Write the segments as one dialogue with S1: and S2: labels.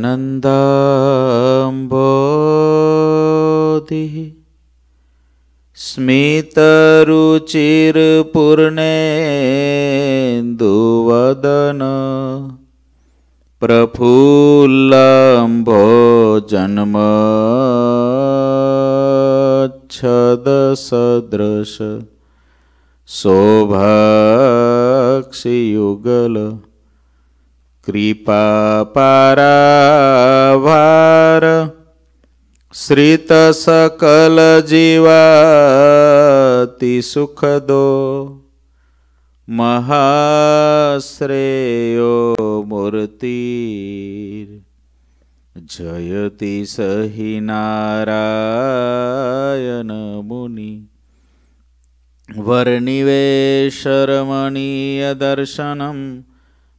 S1: नन्दाम्भोधिः स्मितरुचिरपूर्णेन्दुवदन प्रफुल्लाम्भो जन्मच्छदसदृश शोभाक्षियुगल કૃપાપરાવાર શ્રીત સકલ જીવાતિ સુખદો મહાશ્રેયો મૂર્તિ જયતિ સહી નારાયણ મુનિ વર્ણિવેશરમણીય દર્શનમ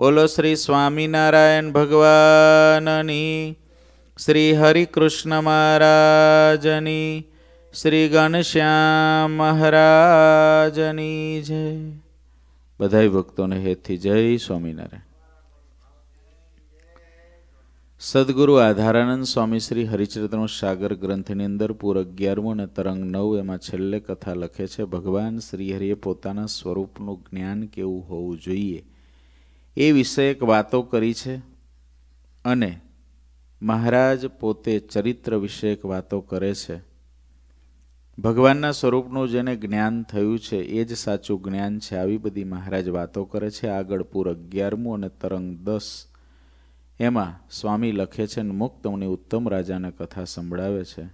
S1: બોલો શ્રી સ્વામિનારાયણ ભગવાનની શ્રી હરિકૃષ્ણ મહારાજની શ્રી ગણશ્યામ મહારાજની જય બધાય ભક્તોને હેતથી જય સ્વામિનારાયણ સદગુરુ આધારાનંદ સ્વામી શ્રી હરિચરિત્રનો સાગર ગ્રંથની અંદર પૂર અગિયારમું અને તરંગ નવ એમાં છેલ્લે કથા લખે છે ભગવાન શ્રીહરિએ પોતાના સ્વરૂપનું જ્ઞાન કેવું હોવું જોઈએ એ વિષયક વાતો કરી છે અને મહારાજ પોતે ચરિત્ર વિષયક વાતો કરે છે ભગવાનના સ્વરૂપનું જેને જ્ઞાન થયું છે એ જ સાચું જ્ઞાન છે આવી બધી મહારાજ વાતો કરે છે આગળ પૂર અગિયારમું અને તરંગ દસ એમાં સ્વામી લખે છે અને મુક્તમની ઉત્તમ રાજાને કથા સંભળાવે છે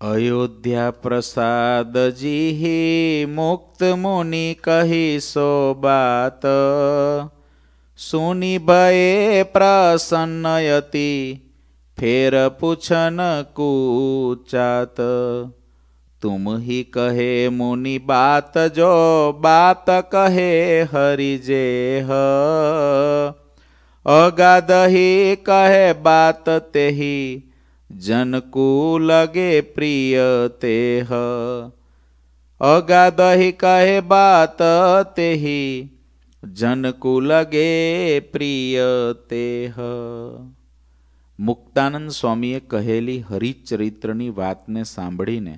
S1: અયોધ્યા પ્રસાદજી હે મુક્ત મુનિ કહી સો બાત સુનિ ભયે પ્રસન્નયતિ ફેર પૂછન કુચાત તુમ હિ કહે મુનિ બાત જો બાત કહે હરિજે હ અગાદહી કહે બાત તેહી જનકુ લગે પ્રિય તેહ અગાદહી કહે બાત તેહી જનકુ લગે પ્રિય તેહ મુક્તાનંદ સ્વામીએ કહેલી હરિચરિત્રની વાતને સાંભળીને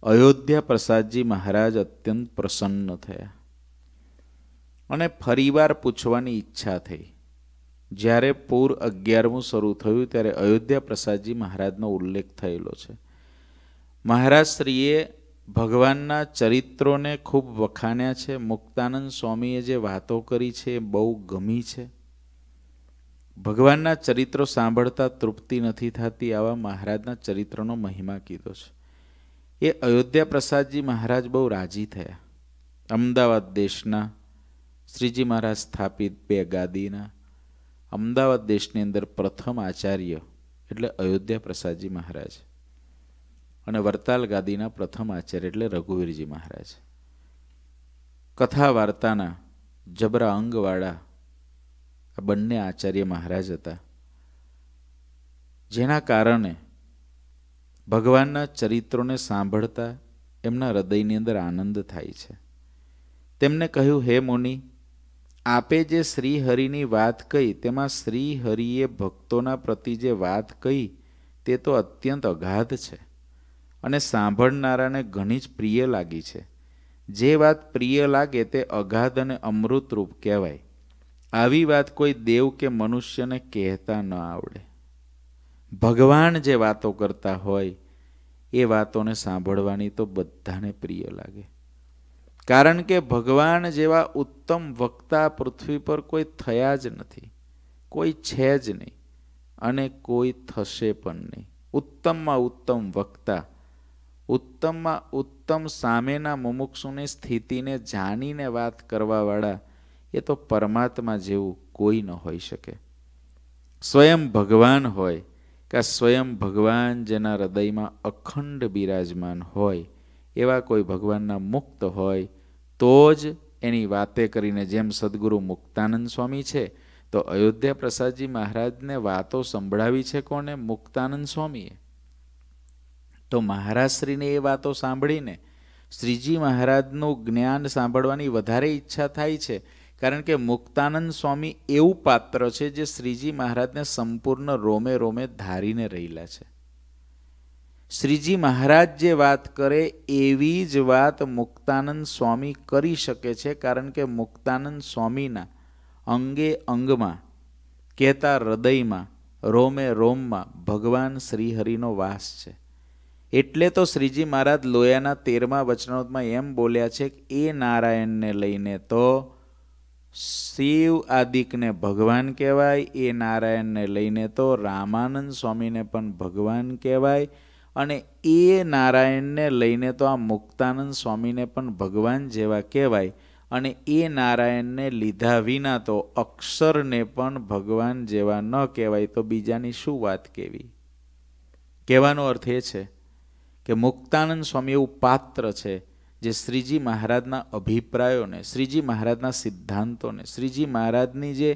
S1: અયોધ્યા પ્રસાદજી મહારાજ અત્યંત પ્રસન્ન થયા અને ફરીવાર પૂછવાની ઈચ્છા થઈ જ્યારે પૂર અગિયારમું શરૂ થયું ત્યારે અયોધ્યા પ્રસાદજી મહારાજનો ઉલ્લેખ થયેલો છે મહારાજશ્રીએ ભગવાનના ચરિત્રોને ખૂબ વખાણ્યા છે મુક્તાનંદ સ્વામીએ જે વાતો કરી છે એ બહુ ગમી છે ભગવાનના ચરિત્રો સાંભળતા તૃપ્તિ નથી થતી આવા મહારાજના ચરિત્રનો મહિમા કીધો છે એ અયોધ્યા પ્રસાદજી મહારાજ બહુ રાજી થયા અમદાવાદ દેશના શ્રીજી મહારાજ સ્થાપિત બે ગાદીના અમદાવાદ દેશની અંદર પ્રથમ આચાર્ય એટલે અયોધ્યા પ્રસાદજી મહારાજ અને વરતાલ ગાદીના પ્રથમ આચાર્ય એટલે રઘુવીરજી મહારાજ કથા વાર્તાના જબરા અંગવાળા આ બંને આચાર્ય મહારાજ હતા જેના કારણે ભગવાનના ચરિત્રોને સાંભળતા એમના હૃદયની અંદર આનંદ થાય છે તેમને કહ્યું હે મુનિ આપે જે શ્રીહરિની વાત કહી તેમાં શ્રીહરિએ ભક્તોના પ્રતિ જે વાત કહી તે તો અત્યંત અગાધ છે અને સાંભળનારાને ઘણી જ પ્રિય લાગી છે જે વાત પ્રિય લાગે તે અગાધ અને અમૃતરૂપ કહેવાય આવી વાત કોઈ દેવ કે મનુષ્યને કહેતા ન આવડે ભગવાન જે વાતો કરતા હોય એ વાતોને સાંભળવાની તો બધાને પ્રિય લાગે કારણ કે ભગવાન જેવા ઉત્તમ વક્તા પૃથ્વી પર કોઈ થયા જ નથી કોઈ છે જ નહીં અને કોઈ થશે પણ નહીં ઉત્તમમાં ઉત્તમ વક્તા ઉત્તમમાં ઉત્તમ સામેના મુમુક્ષુની સ્થિતિને જાણીને વાત કરવાવાળા એ તો પરમાત્મા જેવું કોઈ ન હોઈ શકે સ્વયં ભગવાન હોય કે સ્વયં ભગવાન જેના હૃદયમાં અખંડ બિરાજમાન હોય એવા કોઈ ભગવાનના મુક્ત હોય તો જ એની વાતે કરીને જેમ સદગુરુ મુક્તાનંદ સ્વામી છે તો અયોધ્યા પ્રસાદજી મહારાજને વાતો સંભળાવી છે કોને મુક્તાનંદ સ્વામીએ તો મહારાજશ્રીને એ વાતો સાંભળીને શ્રીજી મહારાજનું જ્ઞાન સાંભળવાની વધારે ઈચ્છા થાય છે કારણ કે મુક્તાનંદ સ્વામી એવું પાત્ર છે જે શ્રીજી મહારાજને સંપૂર્ણ રોમે રોમે ધારીને રહેલા છે શ્રીજી મહારાજ જે વાત કરે એવી જ વાત મુક્તાનંદ સ્વામી કરી શકે છે કારણ કે મુક્તાનંદ સ્વામીના અંગે અંગમાં કહેતા હૃદયમાં રોમે રોમમાં ભગવાન શ્રીહરિનો વાસ છે એટલે તો શ્રીજી મહારાજ લોયાના તેરમા વચનોમાં એમ બોલ્યા છે કે એ નારાયણને લઈને તો શિવ આદિકને ભગવાન કહેવાય એ નારાયણને લઈને તો રામાનંદ સ્વામીને પણ ભગવાન કહેવાય અને એ નારાયણને લઈને તો આ મુક્તાનંદ સ્વામીને પણ ભગવાન જેવા કહેવાય અને એ નારાયણને લીધા વિના તો અક્ષરને પણ ભગવાન જેવા ન કહેવાય તો બીજાની શું વાત કેવી કહેવાનો અર્થ એ છે કે મુક્તાનંદ સ્વામી એવું પાત્ર છે જે શ્રીજી મહારાજના અભિપ્રાયોને શ્રીજી મહારાજના સિદ્ધાંતોને શ્રીજી મહારાજની જે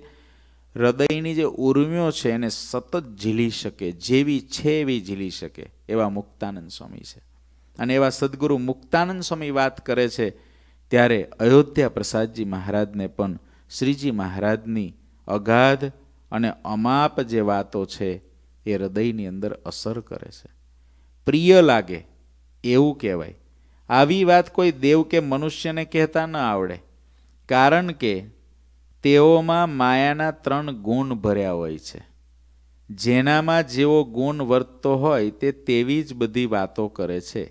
S1: હૃદયની જે ઉર્મિઓ છે એને સતત ઝીલી શકે જેવી છે એવી ઝીલી શકે એવા મુક્તાનંદ સ્વામી છે અને એવા સદગુરુ મુક્તાનંદ સ્વામી વાત કરે છે ત્યારે અયોધ્યા પ્રસાદજી મહારાજને પણ શ્રીજી મહારાજની અગાધ અને અમાપ જે વાતો છે એ હૃદયની અંદર અસર કરે છે પ્રિય લાગે એવું કહેવાય આવી વાત કોઈ દેવ કે મનુષ્યને કહેતા ન આવડે કારણ કે તેઓમાં માયાના ત્રણ ગુણ ભર્યા હોય છે જેનામાં જેવો ગુણ વર્તતો હોય તે તેવી જ બધી વાતો કરે છે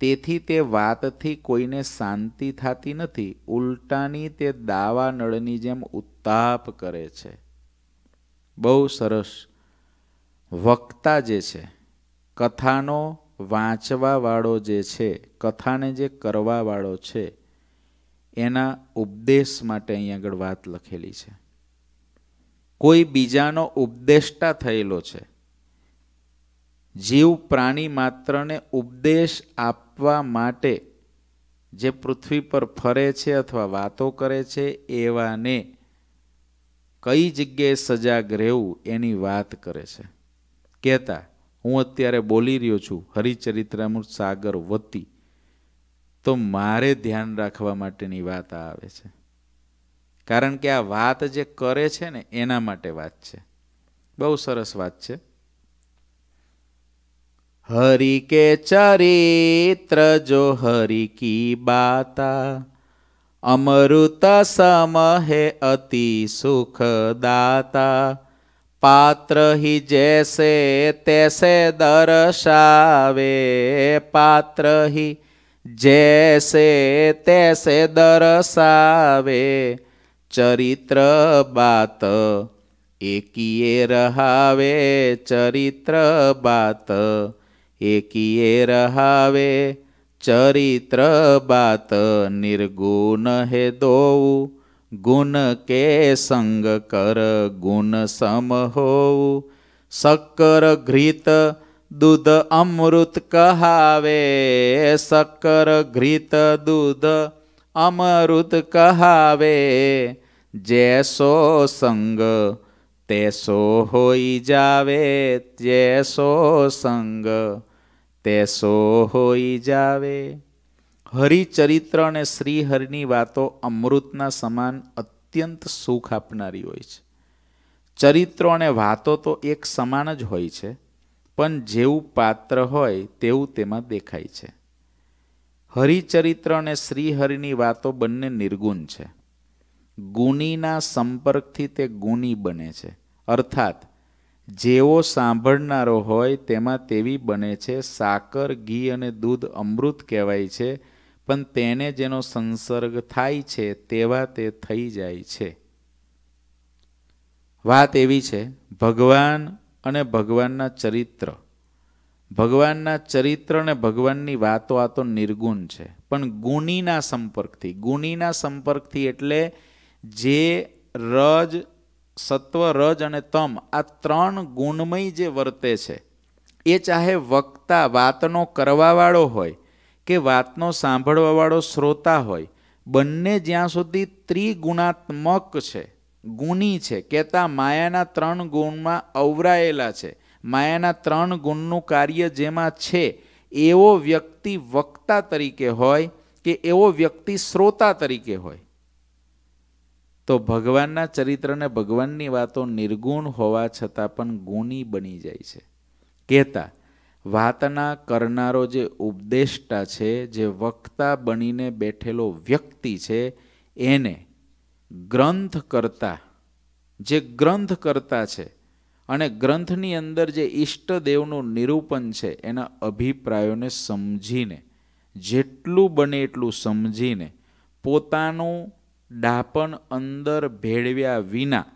S1: તેથી તે વાતથી કોઈને શાંતિ થતી નથી ઉલટાની તે દાવા નળની જેમ ઉત્તાપ કરે છે બહુ સરસ વક્તા જે છે કથાનો વાંચવાવાળો જે છે કથાને જે કરવાવાળો છે એના ઉપદેશ માટે અહીં આગળ વાત લખેલી છે કોઈ બીજાનો ઉપદેષ્ટા થયેલો છે જીવ પ્રાણી માત્રને ઉપદેશ આપવા માટે જે પૃથ્વી પર ફરે છે અથવા વાતો કરે છે એવાને કઈ જગ્યાએ સજાગ રહેવું એની વાત કરે છે કહેતા હું અત્યારે બોલી રહ્યો છું હરિચરિત્રામૃત સાગર વતી તો મારે ધ્યાન રાખવા માટેની વાત આવે છે કારણ કે આ વાત જે કરે છે ને એના માટે વાત છે બહુ સરસ વાત છે હરિ કે ચરિત્ર જો હરિ કી બાતા અમૃત સમ હે અતિ સુખદાતા પાત્ર હિ જૈસે તૈસે દર્શાવે પાત્ર હિ જૈસે તૈસે દર્શાવે ચરિત્ર બાત એકીએ રહાવે ચરિત્ર બાત એકીએ રહાવે ચરિત્ર બાત નિર્ગુણ હે દોવું ગુણ કે સંગ કર ગુણ સમ હોવું શક્કર ઘૃત દૂધ અમૃત કહાવે શક્કર ઘૃત દૂધ અમૃત કહાવે જેસો સંગ તેસો હોઈ જાવે તેસો સંગ તેસો હોઈ જાવે હરિચરિત્ર અને શ્રીહરિની વાતો અમૃતના સમાન અત્યંત સુખ આપનારી હોય છે ચરિત્રો અને વાતો તો એક સમાન જ હોય છે પણ જેવું પાત્ર હોય તેવું તેમાં દેખાય છે હરિચરિત્ર અને શ્રીહરિની વાતો બંને નિર્ગુણ છે ગુનીના સંપર્કથી તે ગુની બને છે અર્થાત જેવો સાંભળનારો હોય તેમાં તેવી બને છે સાકર ઘી અને દૂધ અમૃત કહેવાય છે પણ તેને જેનો સંસર્ગ થાય છે તેવા તે થઈ જાય છે વાત એવી છે ભગવાન અને ભગવાનના ચરિત્ર ભગવાનના ચરિત્ર અને ભગવાનની વાતો આ તો નિર્ગુણ છે પણ ગુણીના સંપર્કથી ગુણીના સંપર્કથી એટલે જે રજ સત્વ રજ અને તમ આ ત્રણ ગુણમય જે વર્તે છે એ ચાહે વક્તા વાતનો કરવાવાળો હોય કે વાતનો સાંભળવાવાળો શ્રોતા હોય બંને જ્યાં સુધી ત્રિગુણાત્મક છે ગુણી છે કહેતા માયાના ત્રણ ગુણમાં અવરાયેલા છે માયાના ત્રણ ગુણનું કાર્ય જેમાં છે એવો વ્યક્તિ વક્તા તરીકે હોય કે એવો વ્યક્તિ શ્રોતા તરીકે હોય તો ભગવાનના ચરિત્રને ભગવાનની વાતો નિર્ગુણ હોવા છતાં પણ ગુણી બની જાય છે કહેતા વાતના કરનારો જે ઉપદેષ્ટા છે જે વક્તા બનીને બેઠેલો વ્યક્તિ છે એને ગ્રંથ કરતા જે ગ્રંથ કરતા છે અને ગ્રંથની અંદર જે ઈષ્ટદેવનું નિરૂપણ છે એના અભિપ્રાયોને સમજીને જેટલું બને એટલું સમજીને પોતાનું ડાપણ અંદર ભેળવ્યા વિના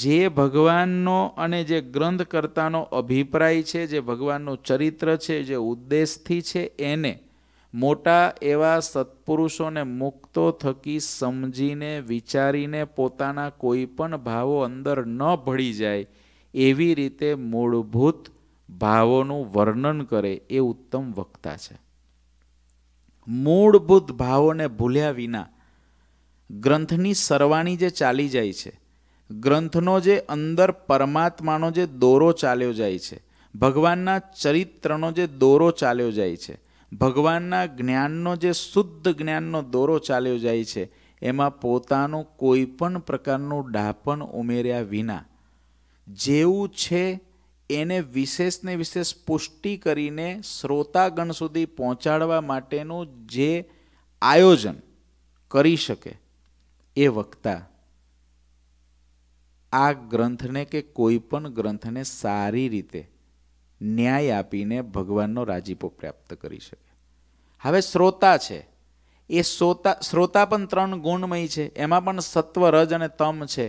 S1: જે ભગવાનનો અને જે ગ્રંથકર્તાનો અભિપ્રાય છે જે ભગવાનનું ચરિત્ર છે જે ઉદ્દેશથી છે એને મોટા એવા સત્પુરુષોને મુક્તો થકી સમજીને વિચારીને પોતાના કોઈ પણ ભાવો અંદર ન ભળી જાય એવી રીતે મૂળભૂત ભાવોનું વર્ણન કરે એ ઉત્તમ વક્તા છે મૂળભૂત ભાવોને ભૂલ્યા વિના ગ્રંથની સરવાણી જે ચાલી જાય છે ગ્રંથનો જે અંદર પરમાત્માનો જે દોરો ચાલ્યો જાય છે ભગવાનના ચરિત્રનો જે દોરો ચાલ્યો જાય છે ભગવાનના જ્ઞાનનો જે શુદ્ધ જ્ઞાનનો દોરો ચાલ્યો જાય છે એમાં પોતાનું કોઈ પણ પ્રકારનું ડાપણ ઉમેર્યા વિના જેવું છે એને વિશેષને વિશેષ પુષ્ટિ કરીને શ્રોતાગણ સુધી પહોંચાડવા માટેનું જે આયોજન કરી શકે એ વક્તા આ ગ્રંથને કે કોઈ પણ ગ્રંથને સારી રીતે ન્યાય આપીને ભગવાનનો રાજીપો પ્રાપ્ત કરી શકે હવે શ્રોતા છે એ શ્રોતા શ્રોતા પણ ત્રણ ગુણમય છે એમાં પણ સત્વ રજ અને તમ છે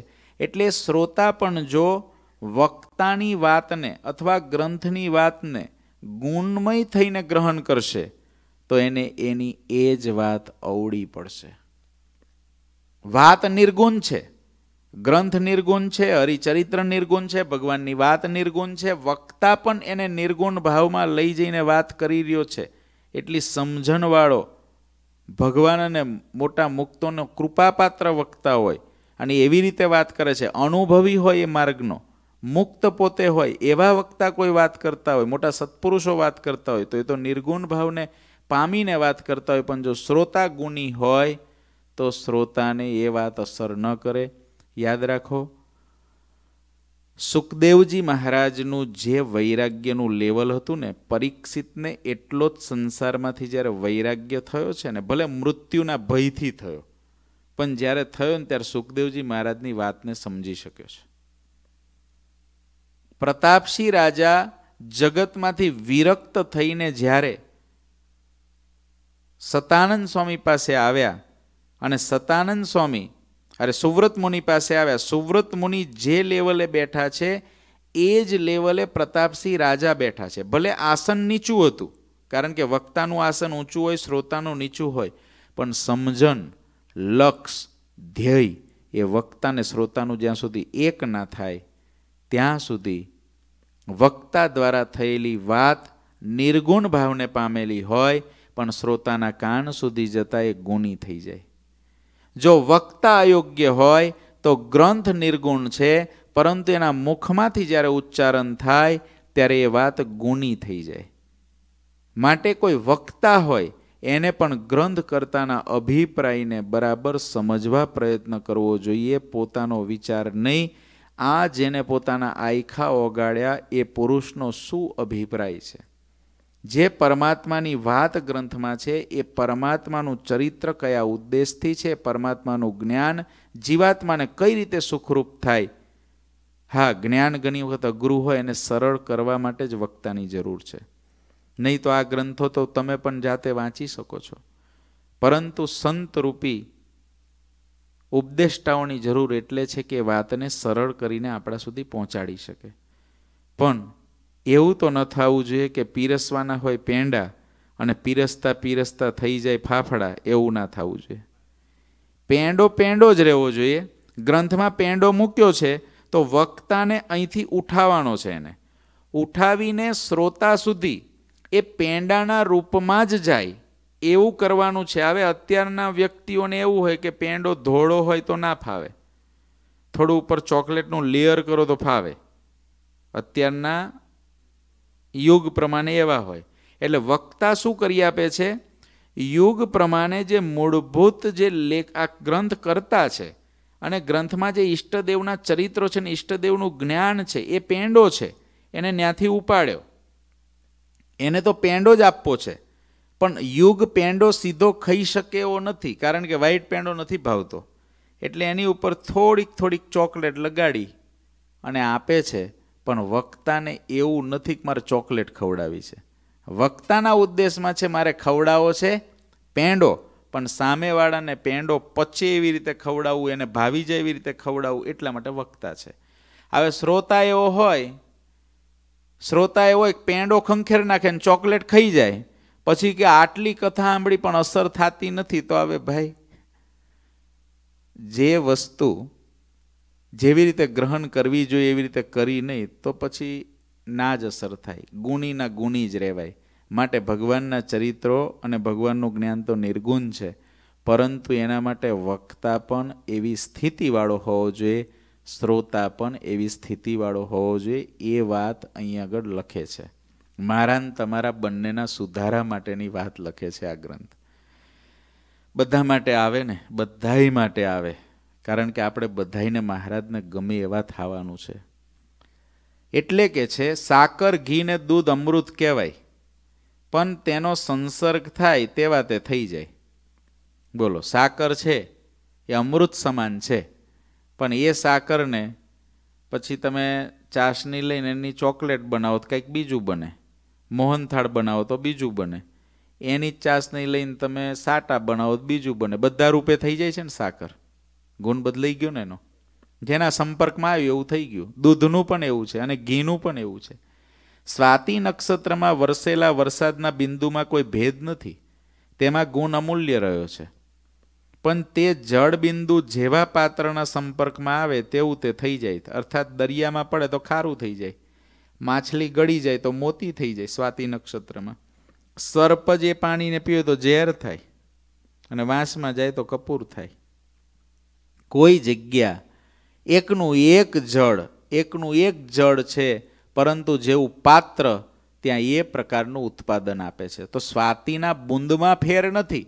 S1: એટલે શ્રોતા પણ જો વક્તાની વાતને અથવા ગ્રંથની વાતને ગુણમય થઈને ગ્રહણ કરશે તો એને એની એ જ વાત અવળી પડશે વાત નિર્ગુણ છે ગ્રંથ નિર્ગુણ છે હરિચરિત્ર નિર્ગુણ છે ભગવાનની વાત નિર્ગુણ છે વક્તા પણ એને નિર્ગુણ ભાવમાં લઈ જઈને વાત કરી રહ્યો છે એટલી સમજણવાળો ભગવાન અને મોટા મુક્તોનો કૃપાપાત્ર વક્તા હોય અને એવી રીતે વાત કરે છે અનુભવી હોય એ માર્ગનો મુક્ત પોતે હોય એવા વક્તા કોઈ વાત કરતા હોય મોટા સત્પુરુષો વાત કરતા હોય તો એ તો નિર્ગુણ ભાવને પામીને વાત કરતા હોય પણ જો શ્રોતા ગુણી હોય તો શ્રોતાને એ વાત અસર ન કરે યાદ રાખો સુખદેવજી મહારાજનું જે વૈરાગ્યનું લેવલ હતું ને પરીક્ષિતને એટલો જ સંસારમાંથી જ્યારે વૈરાગ્ય થયો છે ને ભલે મૃત્યુના ભયથી થયો પણ જ્યારે થયો ને ત્યારે સુખદેવજી મહારાજની વાતને સમજી શક્યો છે પ્રતાપસિંહ રાજા જગતમાંથી વિરક્ત થઈને જ્યારે સતાનંદ સ્વામી પાસે આવ્યા અને સતાનંદ સ્વામી અરે સુવ્રત મુનિ પાસે આવ્યા સુવ્રત મુનિ જે લેવલે બેઠા છે એ જ લેવલે પ્રતાપસિંહ રાજા બેઠા છે ભલે આસન નીચું હતું કારણ કે વક્તાનું આસન ઊંચું હોય શ્રોતાનું નીચું હોય પણ સમજણ લક્ષ ધ્યેય એ વક્તાને શ્રોતાનું જ્યાં સુધી એક ના થાય ત્યાં સુધી વક્તા દ્વારા થયેલી વાત નિર્ગુણ ભાવને પામેલી હોય પણ શ્રોતાના કાન સુધી જતાં એ ગુણી થઈ જાય જો વક્તા અયોગ્ય હોય તો ગ્રંથ નિર્ગુણ છે પરંતુ એના મુખમાંથી જ્યારે ઉચ્ચારણ થાય ત્યારે એ વાત ગુણી થઈ જાય માટે કોઈ વક્તા હોય એને પણ ગ્રંથ કરતાના અભિપ્રાયને બરાબર સમજવા પ્રયત્ન કરવો જોઈએ પોતાનો વિચાર નહીં આ જેને પોતાના આયખા ઓગાળ્યા એ પુરુષનો શું અભિપ્રાય છે જે પરમાત્માની વાત ગ્રંથમાં છે એ પરમાત્માનું ચરિત્ર કયા ઉદ્દેશથી છે પરમાત્માનું જ્ઞાન જીવાત્માને કઈ રીતે સુખરૂપ થાય હા જ્ઞાન ઘણી વખત અઘરું હોય એને સરળ કરવા માટે જ વક્તાની જરૂર છે નહીં તો આ ગ્રંથો તો તમે પણ જાતે વાંચી શકો છો પરંતુ સંતરૂપી ઉપદેષ્ટાઓની જરૂર એટલે છે કે વાતને સરળ કરીને આપણા સુધી પહોંચાડી શકે પણ એવું તો ન થવું જોઈએ કે પીરસવાના હોય પેંડા અને પીરસતા પીરસતા થઈ જાય ફાફડા એવું ના થવું જોઈએ પેંડો પેંડો જ રહેવો જોઈએ ગ્રંથમાં પેંડો મૂક્યો છે તો વક્તાને અહીંથી ઉઠાવવાનો છે એને ઉઠાવીને શ્રોતા સુધી એ પેંડાના રૂપમાં જ જાય એવું કરવાનું છે હવે અત્યારના વ્યક્તિઓને એવું હોય કે પેંડો ધોળો હોય તો ના ફાવે થોડું ઉપર ચોકલેટનું લેયર કરો તો ફાવે અત્યારના યુગ પ્રમાણે એવા હોય એટલે વક્તા શું કરી આપે છે યુગ પ્રમાણે જે મૂળભૂત જે લેખ આ ગ્રંથ કરતા છે અને ગ્રંથમાં જે ઈષ્ટદેવના ચરિત્રો છે ને ઈષ્ટદેવનું જ્ઞાન છે એ પેંડો છે એને ત્યાંથી ઉપાડ્યો એને તો પેંડો જ આપવો છે પણ યુગ પેંડો સીધો ખાઈ શકે એવો નથી કારણ કે વ્હાઈટ પેંડો નથી ભાવતો એટલે એની ઉપર થોડીક થોડીક ચોકલેટ લગાડી અને આપે છે પણ વક્તાને એવું નથી કે મારે ચોકલેટ ખવડાવી છે વક્તાના ઉદ્દેશમાં છે મારે ખવડાવો છે પેંડો પણ સામેવાળાને પેંડો પચે એવી રીતે ખવડાવવું એને ભાવી જાય એવી રીતે ખવડાવવું એટલા માટે વક્તા છે હવે શ્રોતા એવો હોય શ્રોતા એવો હોય પેંડો ખંખેર નાખે ને ચોકલેટ ખાઈ જાય પછી કે આટલી કથા સાંભળી પણ અસર થતી નથી તો હવે ભાઈ જે વસ્તુ જેવી રીતે ગ્રહણ કરવી જોઈએ એવી રીતે કરી નહીં તો પછી ના જ અસર થાય ગુણીના ગુણી જ રહેવાય માટે ભગવાનના ચરિત્રો અને ભગવાનનું જ્ઞાન તો નિર્ગુણ છે પરંતુ એના માટે વક્તા પણ એવી સ્થિતિવાળો હોવો જોઈએ શ્રોતા પણ એવી સ્થિતિવાળો હોવો જોઈએ એ વાત અહીં આગળ લખે છે મારાન તમારા બંનેના સુધારા માટેની વાત લખે છે આ ગ્રંથ બધા માટે આવે ને બધાય માટે આવે કારણ કે આપણે બધાઈને મહારાજને ગમે એવા થવાનું છે એટલે કે છે સાકર ઘીને દૂધ અમૃત કહેવાય પણ તેનો સંસર્ગ થાય તેવા તે થઈ જાય બોલો સાકર છે એ અમૃત સમાન છે પણ એ સાકરને પછી તમે ચાસની લઈને એની ચોકલેટ બનાવો તો કંઈક બીજું બને મોહનથાળ બનાવો તો બીજું બને એની ચાસની લઈને તમે સાટા બનાવો તો બીજું બને બધા રૂપે થઈ જાય છે ને સાકર ગુણ બદલાઈ ગયો ને એનો જેના સંપર્કમાં આવ્યું એવું થઈ ગયું દૂધનું પણ એવું છે અને ઘીનું પણ એવું છે સ્વાતિ નક્ષત્રમાં વરસેલા વરસાદના બિંદુમાં કોઈ ભેદ નથી તેમાં ગુણ અમૂલ્ય રહ્યો છે પણ તે જળબિંદુ જેવા પાત્રના સંપર્કમાં આવે તેવું તે થઈ જાય અર્થાત દરિયામાં પડે તો ખારું થઈ જાય માછલી ગળી જાય તો મોતી થઈ જાય સ્વાતિ નક્ષત્રમાં સર્પ જે પાણીને પીવે તો ઝેર થાય અને વાંસમાં જાય તો કપૂર થાય કોઈ જગ્યા એકનું એક જળ એકનું એક જળ છે પરંતુ જેવું પાત્ર ત્યાં એ પ્રકારનું ઉત્પાદન આપે છે તો સ્વાતિના બુંદમાં ફેર નથી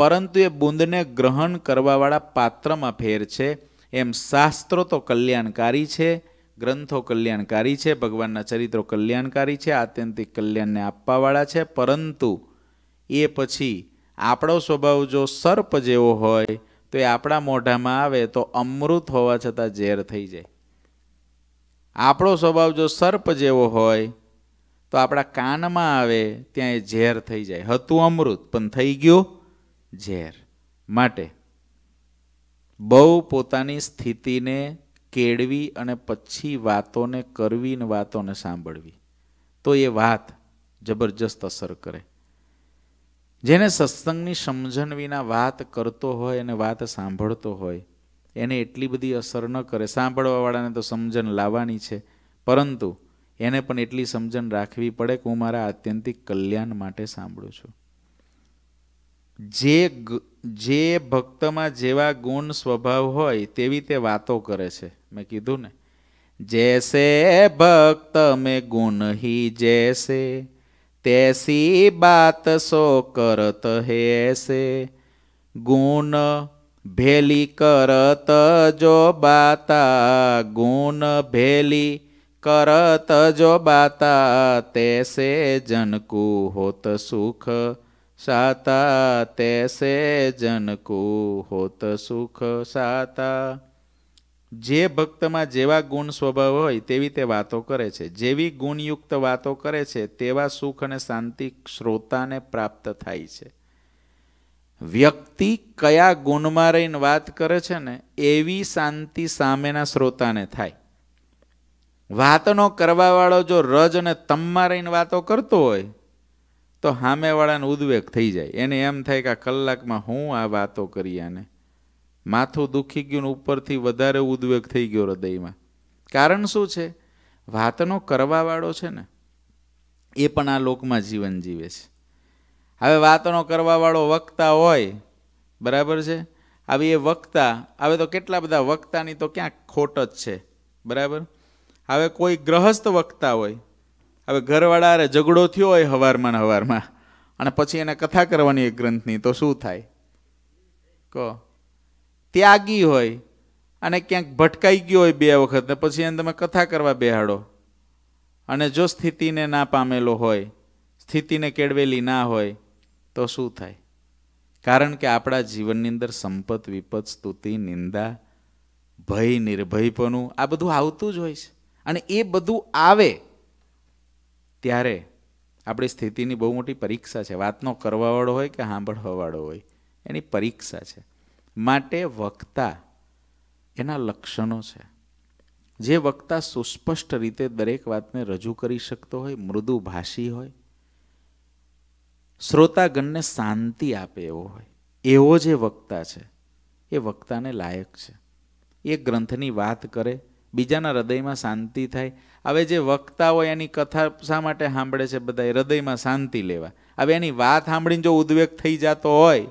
S1: પરંતુ એ બુંદને ગ્રહણ કરવાવાળા પાત્રમાં ફેર છે એમ શાસ્ત્રો તો કલ્યાણકારી છે ગ્રંથો કલ્યાણકારી છે ભગવાનના ચરિત્રો કલ્યાણકારી છે આત્યંતિક કલ્યાણને આપવાવાળા છે પરંતુ એ પછી આપણો સ્વભાવ જો સર્પ જેવો હોય તો એ આપણા મોઢામાં આવે તો અમૃત હોવા છતાં ઝેર થઈ જાય આપણો સ્વભાવ જો સર્પ જેવો હોય તો આપણા કાનમાં આવે ત્યાં એ ઝેર થઈ જાય હતું અમૃત પણ થઈ ગયું ઝેર માટે બહુ પોતાની સ્થિતિને કેળવી અને પછી વાતોને કરવી ને વાતોને સાંભળવી તો એ વાત જબરજસ્ત અસર કરે જેને સત્સંગની સમજણ વિના વાત કરતો હોય અને વાત સાંભળતો હોય એને એટલી બધી અસર ન કરે સાંભળવાવાળાને તો સમજણ લાવવાની છે પરંતુ એને પણ એટલી સમજણ રાખવી પડે કે હું મારા આત્યંતિક કલ્યાણ માટે સાંભળું છું જે જે ભક્તમાં જેવા ગુણ સ્વભાવ હોય તેવી તે વાતો કરે છે મેં કીધું ને જૈસે ભક્ત મેં ગુણ હી જૈસે तैसी बात सो करत है ऐसे गुण भेली करत जो बाता गुण भेली करत जो बाता तैसे जन को होत सुख साता तैसे जन को होत सुख साता જે ભક્તમાં જેવા ગુણ સ્વભાવ હોય તેવી તે વાતો કરે છે જેવી ગુણયુક્ત વાતો કરે છે તેવા સુખ અને શાંતિ શ્રોતાને પ્રાપ્ત થાય છે વ્યક્તિ કયા ગુણમાં રહીને વાત કરે છે ને એવી શાંતિ સામેના શ્રોતાને થાય વાતનો કરવાવાળો જો રજ અને તમમાં રહીને વાતો કરતો હોય તો સામેવાળાને ઉદ્વેગ થઈ જાય એને એમ થાય કે આ કલાકમાં હું આ વાતો કરી આને માથું દુઃખી ગયું ને ઉપરથી વધારે ઉદ્વેગ થઈ ગયો હૃદયમાં કારણ શું છે વાતનો કરવાવાળો છે ને એ પણ આ લોકમાં જીવન જીવે છે હવે વાતનો કરવાવાળો વક્તા હોય બરાબર છે આવી એ વક્તા હવે તો કેટલા બધા વક્તાની તો ક્યાંક ખોટ જ છે બરાબર હવે કોઈ ગ્રહસ્થ વક્તા હોય હવે ઘરવાળા ઝઘડો થયો હોય હવારમાં ને હવારમાં અને પછી એને કથા કરવાની એક ગ્રંથની તો શું થાય કહો ત્યાગી હોય અને ક્યાંક ભટકાઈ ગયો હોય બે વખત ને પછી એને તમે કથા કરવા બેહાડો અને જો સ્થિતિને ના પામેલો હોય સ્થિતિને કેળવેલી ના હોય તો શું થાય કારણ કે આપણા જીવનની અંદર સંપત વિપત સ્તુતિ નિંદા ભય નિર્ભયપણું આ બધું આવતું જ હોય છે અને એ બધું આવે ત્યારે આપણી સ્થિતિની બહુ મોટી પરીક્ષા છે વાતનો કરવાવાળો હોય કે સાંભળવાવાળો હોય એની પરીક્ષા છે માટે વક્તા એના લક્ષણો છે જે વક્તા સુસ્પષ્ટ રીતે દરેક વાતને રજૂ કરી શકતો હોય મૃદુભાષી હોય શ્રોતાગણને શાંતિ આપે એવો હોય એવો જે વક્તા છે એ વક્તાને લાયક છે એ ગ્રંથની વાત કરે બીજાના હૃદયમાં શાંતિ થાય હવે જે વક્તા હોય એની કથા શા માટે સાંભળે છે બધા હૃદયમાં શાંતિ લેવા હવે એની વાત સાંભળીને જો ઉદ્વેગ થઈ જતો હોય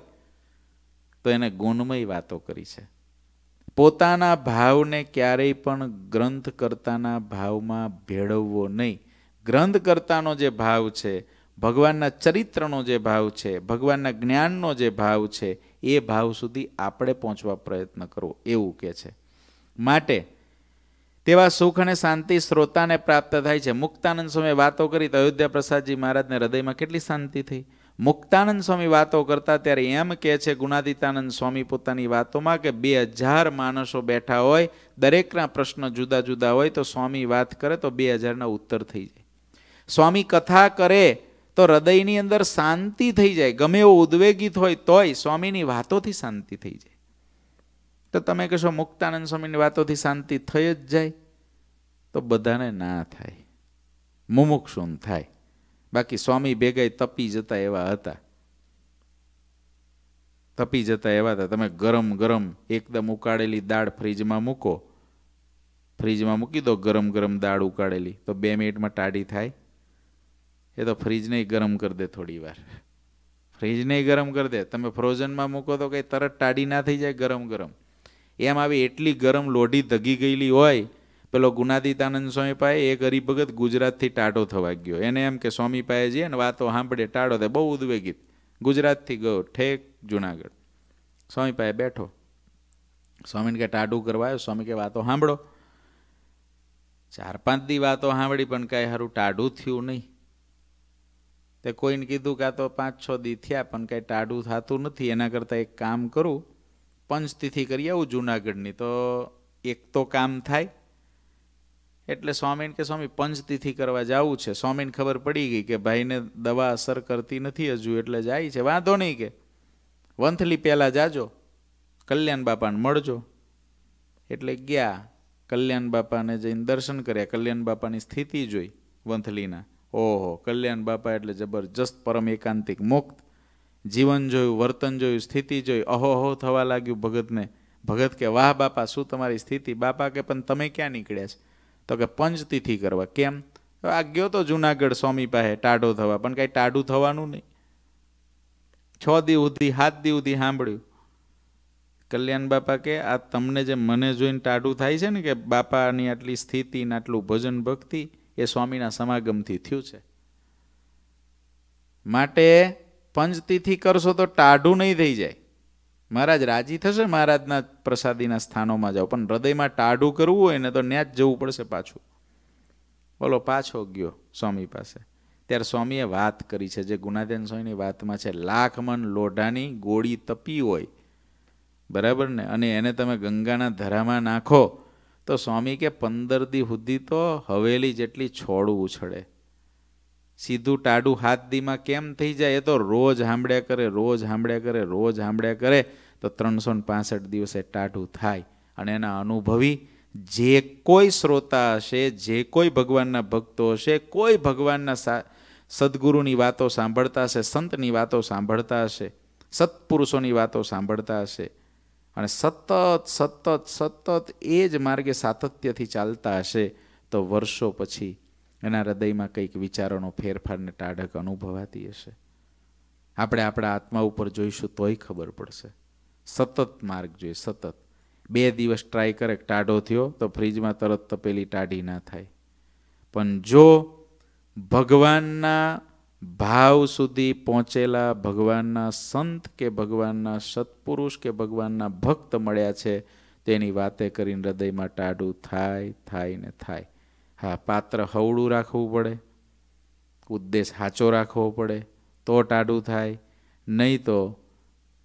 S1: તો એને ગુણમય વાતો કરી છે પોતાના ભાવને ક્યારેય પણ ગ્રંથ કરતાના ભાવમાં ભેળવવો નહીં ગ્રંથ કરતાનો જે ભાવ છે ભગવાનના ચરિત્રનો જે ભાવ છે ભગવાનના જ્ઞાનનો જે ભાવ છે એ ભાવ સુધી આપણે પહોંચવા પ્રયત્ન કરવો એવું કહે છે માટે તેવા સુખ અને શાંતિ શ્રોતાને પ્રાપ્ત થાય છે મુક્તાનંદ સ્વામી વાતો કરી તો અયોધ્યા પ્રસાદજી મહારાજને હૃદયમાં કેટલી શાંતિ થઈ મુક્તાનંદ સ્વામી વાતો કરતા ત્યારે એમ કે છે ગુણાદિતાનંદ સ્વામી પોતાની વાતોમાં કે બે હજાર માણસો બેઠા હોય દરેકના પ્રશ્ન જુદા જુદા હોય તો સ્વામી વાત કરે તો બે હજારના ઉત્તર થઈ જાય સ્વામી કથા કરે તો હૃદયની અંદર શાંતિ થઈ જાય ગમે એવો ઉદ્વેગિત હોય તોય સ્વામીની વાતોથી શાંતિ થઈ જાય તો તમે કહેશો મુક્તાનંદ સ્વામીની વાતોથી શાંતિ થઈ જ જાય તો બધાને ના થાય મુમુક્ષુન થાય બાકી સ્વામી ભેગા તપી જતા એવા હતા તપી જતા એવા હતા તમે ગરમ ગરમ એકદમ ઉકાળેલી દાળ ફ્રીજમાં મૂકો ફ્રીજમાં મૂકી દો ગરમ ગરમ દાળ ઉકાળેલી તો બે મિનિટમાં ટાઢી થાય એ તો ફ્રીજને ગરમ કરી દે થોડી વાર ફ્રીજને ગરમ કરી દે તમે ફ્રોઝનમાં મૂકો તો કંઈ તરત ટાઢી ના થઈ જાય ગરમ ગરમ એમ આવી એટલી ગરમ લોઢી ધગી ગયેલી હોય પેલો ગુનાદિતાનંદ સ્વામી પાસે એ ગરીબ ભગત ગુજરાતથી ટાઢો થવા ગયો એને એમ કે સ્વામીપાએ પાસે જઈએ ને વાતો સાંભળે ટાઢો થાય બહુ ઉદ્વેગિત ગુજરાતથી ગયો ઠેક જુનાગઢ સ્વામી બેઠો સ્વામીને કે ટાઢું કરવા આવ્યો સ્વામી કે વાતો સાંભળો ચાર પાંચ દી વાતો સાંભળી પણ કાંઈ સારું ટાઢું થયું નહીં તે કોઈને કીધું કાં તો પાંચ છ દી થયા પણ કાંઈ ટાઢું થતું નથી એના કરતાં એક કામ કરું પંચતિથિ કરી આવું જુનાગઢની તો એક તો કામ થાય એટલે સ્વામીન કે સ્વામી પંચતિથિ કરવા જવું છે સ્વામીને ખબર પડી ગઈ કે ભાઈને દવા અસર કરતી નથી હજુ એટલે જાય છે વાંધો નહીં કે વંથલી પહેલાં જાજો કલ્યાણ બાપાને મળજો એટલે ગયા કલ્યાણ બાપાને જઈને દર્શન કર્યા કલ્યાણ બાપાની સ્થિતિ જોઈ વંથલીના ઓહો કલ્યાણ બાપા એટલે જબરજસ્ત પરમ એકાંતિક મુક્ત જીવન જોયું વર્તન જોયું સ્થિતિ જોઈ અહોહો થવા લાગ્યું ભગતને ભગત કે વાહ બાપા શું તમારી સ્થિતિ બાપા કે પણ તમે ક્યાં નીકળ્યા છે તો કે પંચતિથિ કરવા કેમ આ ગયો તો જુનાગઢ સ્વામી પાસે ટાઢો થવા પણ કાંઈ ટાઢું થવાનું નહીં છ દી સુધી સાત દી સુધી સાંભળ્યું કલ્યાણ બાપા કે આ તમને જે મને જોઈને ટાઢું થાય છે ને કે બાપાની આટલી સ્થિતિ ને આટલું ભજન ભક્તિ એ સ્વામીના સમાગમથી થયું છે માટે પંચતિથિ કરશો તો ટાઢું નહીં થઈ જાય મહારાજ રાજી થશે મહારાજના પ્રસાદીના સ્થાનોમાં જાઓ પણ હૃદયમાં ટાઢું કરવું હોય ને તો ત્યાં જ જવું પડશે પાછું બોલો પાછો ગયો સ્વામી પાસે ત્યારે સ્વામીએ વાત કરી છે જે ગુનાધ્યાન સ્વામીની વાતમાં છે લાખ મન લોઢાની ગોળી તપી હોય બરાબર ને અને એને તમે ગંગાના ધરામાં નાખો તો સ્વામી કે પંદર દી સુધી તો હવેલી જેટલી છોડવું છડે સીધું ટાડું હાથ દીમાં કેમ થઈ જાય એ તો રોજ સાંભળ્યા કરે રોજ સાંભળ્યા કરે રોજ સાંભળ્યા કરે તો ત્રણસો પાસઠ દિવસે ટાઢું થાય અને એના અનુભવી જે કોઈ શ્રોતા હશે જે કોઈ ભગવાનના ભક્તો હશે કોઈ ભગવાનના સદગુરુની વાતો સાંભળતા હશે સંતની વાતો સાંભળતા હશે સત્પુરુષોની વાતો સાંભળતા હશે અને સતત સતત સતત એ જ માર્ગે સાતત્યથી ચાલતા હશે તો વર્ષો પછી એના હૃદયમાં કંઈક વિચારોનો ફેરફારને ટાઢક અનુભવાતી હશે આપણે આપણા આત્મા ઉપર જોઈશું તોય ખબર પડશે સતત માર્ગ જોઈએ સતત બે દિવસ ટ્રાય કરે ટાઢો થયો તો ફ્રીજમાં તરત તપેલી ટાઢી ના થાય પણ જો ભગવાનના ભાવ સુધી પહોંચેલા ભગવાનના સંત કે ભગવાનના સત્પુરુષ કે ભગવાનના ભક્ત મળ્યા છે તેની વાતે કરીને હૃદયમાં ટાઢું થાય થાય ને થાય હા પાત્ર હવડું રાખવું પડે ઉદ્દેશ સાચો રાખવો પડે તો ટાડું થાય નહીં તો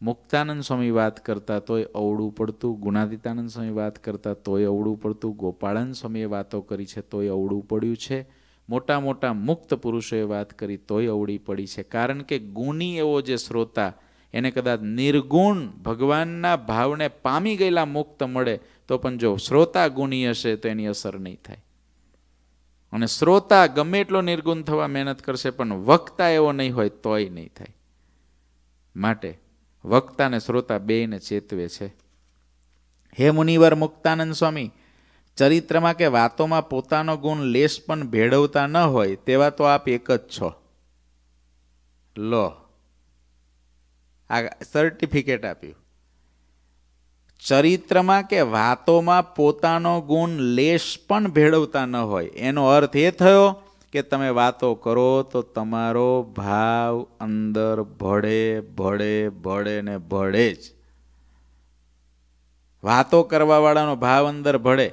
S1: મુક્તાનંદ સ્વામી વાત કરતા તોય અવળું પડતું ગુણાદિતાનંદ સ્વામી વાત કરતા તોય અવળું પડતું ગોપાળાનંદ સ્વામીએ વાતો કરી છે તોય અવળું પડ્યું છે મોટા મોટા મુક્ત પુરુષોએ વાત કરી તોય અવળી પડી છે કારણ કે ગુણી એવો જે શ્રોતા એને કદાચ નિર્ગુણ ભગવાનના ભાવને પામી ગયેલા મુક્ત મળે તો પણ જો શ્રોતા ગુણી હશે તો એની અસર નહીં થાય અને શ્રોતા ગમે એટલો નિર્ગુણ થવા મહેનત કરશે પણ વક્તા એવો નહીં હોય તોય નહીં થાય માટે વક્તા અને શ્રોતા બેયને ચેતવે છે હે મુનિવર મુક્તાનંદ સ્વામી ચરિત્રમાં કે વાતોમાં પોતાનો ગુણ લેશ પણ ભેળવતા ન હોય તેવા તો આપ એક જ છો લો આ સર્ટિફિકેટ આપ્યું ચરિત્રમાં કે વાતોમાં પોતાનો ગુણ લેશ પણ ભેળવતા ન હોય એનો અર્થ એ થયો કે તમે વાતો કરો તો તમારો ભાવ અંદર ભળે ભળે ભળે ને ભળે જ વાતો કરવાવાળાનો ભાવ અંદર ભળે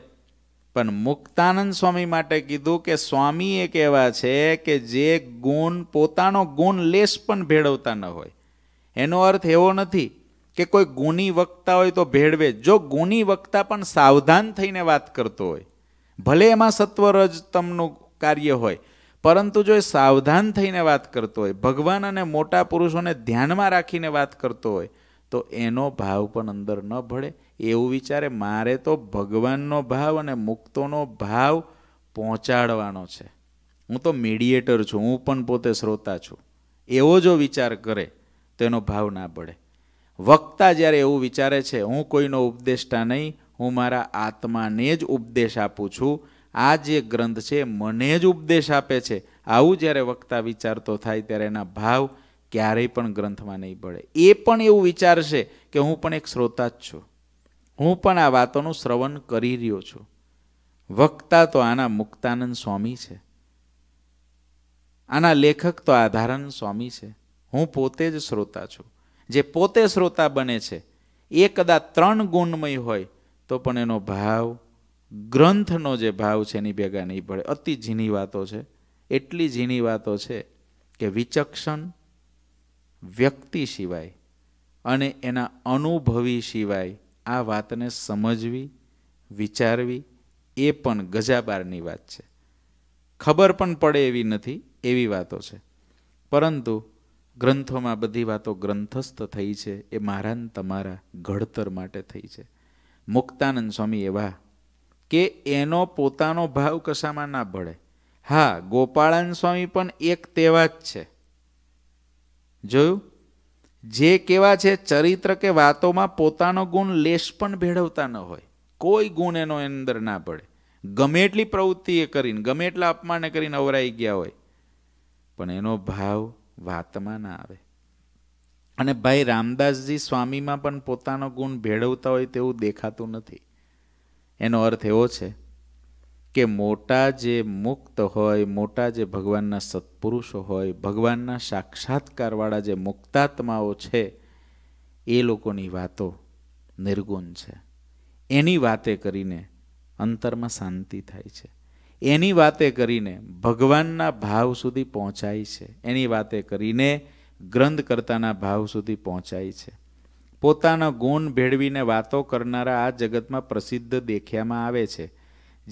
S1: પણ મુક્તાનંદ સ્વામી માટે કીધું કે સ્વામી એ કહેવા છે કે જે ગુણ પોતાનો ગુણ લેશ પણ ભેળવતા ન હોય એનો અર્થ એવો નથી કે કોઈ ગુની વક્તા હોય તો ભેળવે જો ગુની વક્તા પણ સાવધાન થઈને વાત કરતો હોય ભલે એમાં સત્વરજ તમનું કાર્ય હોય પરંતુ જો એ સાવધાન થઈને વાત કરતો હોય ભગવાન અને મોટા પુરુષોને ધ્યાનમાં રાખીને વાત કરતો હોય તો એનો ભાવ પણ અંદર ન ભળે એવું વિચારે મારે તો ભગવાનનો ભાવ અને મુક્તોનો ભાવ પહોંચાડવાનો છે હું તો મીડિયેટર છું હું પણ પોતે શ્રોતા છું એવો જો વિચાર કરે તો એનો ભાવ ના પડે વક્તા જ્યારે એવું વિચારે છે હું કોઈનો ઉપદેષ્ટા નહીં હું મારા આત્માને જ ઉપદેશ આપું છું આ જે ગ્રંથ છે મને જ ઉપદેશ આપે છે આવું જ્યારે વક્તા વિચારતો થાય ત્યારે એના ભાવ ક્યારેય પણ ગ્રંથમાં નહીં પડે એ પણ એવું વિચારશે કે હું પણ એક શ્રોતા જ છું હું પણ આ વાતોનું શ્રવણ કરી રહ્યો છું વક્તા તો આના મુક્તાનંદ સ્વામી છે આના લેખક તો આધારન સ્વામી છે હું પોતે જ શ્રોતા છું જે પોતે શ્રોતા બને છે એ કદાચ ત્રણ ગુણમય હોય તો પણ એનો ભાવ ગ્રંથનો જે ભાવ છે એની ભેગા નહીં પડે અતિ ઝીણી વાતો છે એટલી ઝીણી વાતો છે કે વિચક્ષણ વ્યક્તિ સિવાય અને એના અનુભવી સિવાય આ વાતને સમજવી વિચારવી એ પણ ગજાબારની વાત છે ખબર પણ પડે એવી નથી એવી વાતો છે પરંતુ ગ્રંથોમાં બધી વાતો ગ્રંથસ્થ થઈ છે એ મારા તમારા ઘડતર માટે થઈ છે મુક્તાનંદ સ્વામી એવા કે એનો પોતાનો ભાવ કશામાં ના ભળે હા ગોપાળાન સ્વામી પણ એક તેવા જ છે જોયું જે કેવા છે ચરિત્ર કે વાતોમાં પોતાનો ગુણ લેશ પણ ભેળવતા ન હોય કોઈ ગુણ એનો અંદર ના ભળે ગમે એટલી પ્રવૃત્તિ એ કરીને ગમે એટલા અપમાને કરીને અવરાઈ ગયા હોય પણ એનો ભાવ વાતમાં ના આવે અને ભાઈ રામદાસજી સ્વામીમાં પણ પોતાનો ગુણ ભેળવતા હોય તેવું દેખાતું નથી એનો અર્થ એવો છે કે મોટા જે મુક્ત હોય મોટા જે ભગવાનના સત્પુરુષો હોય ભગવાનના સાક્ષાત્કારવાળા જે મુક્તાત્માઓ છે એ લોકોની વાતો નિર્ગુણ છે એની વાતે કરીને અંતરમાં શાંતિ થાય છે એની વાતે કરીને ભગવાનના ભાવ સુધી પહોંચાય છે એની વાતે કરીને ગ્રંથકર્તાના ભાવ સુધી પહોંચાય છે પોતાના ગુણ ભેળવીને વાતો કરનારા આ જગતમાં પ્રસિદ્ધ દેખ્યામાં આવે છે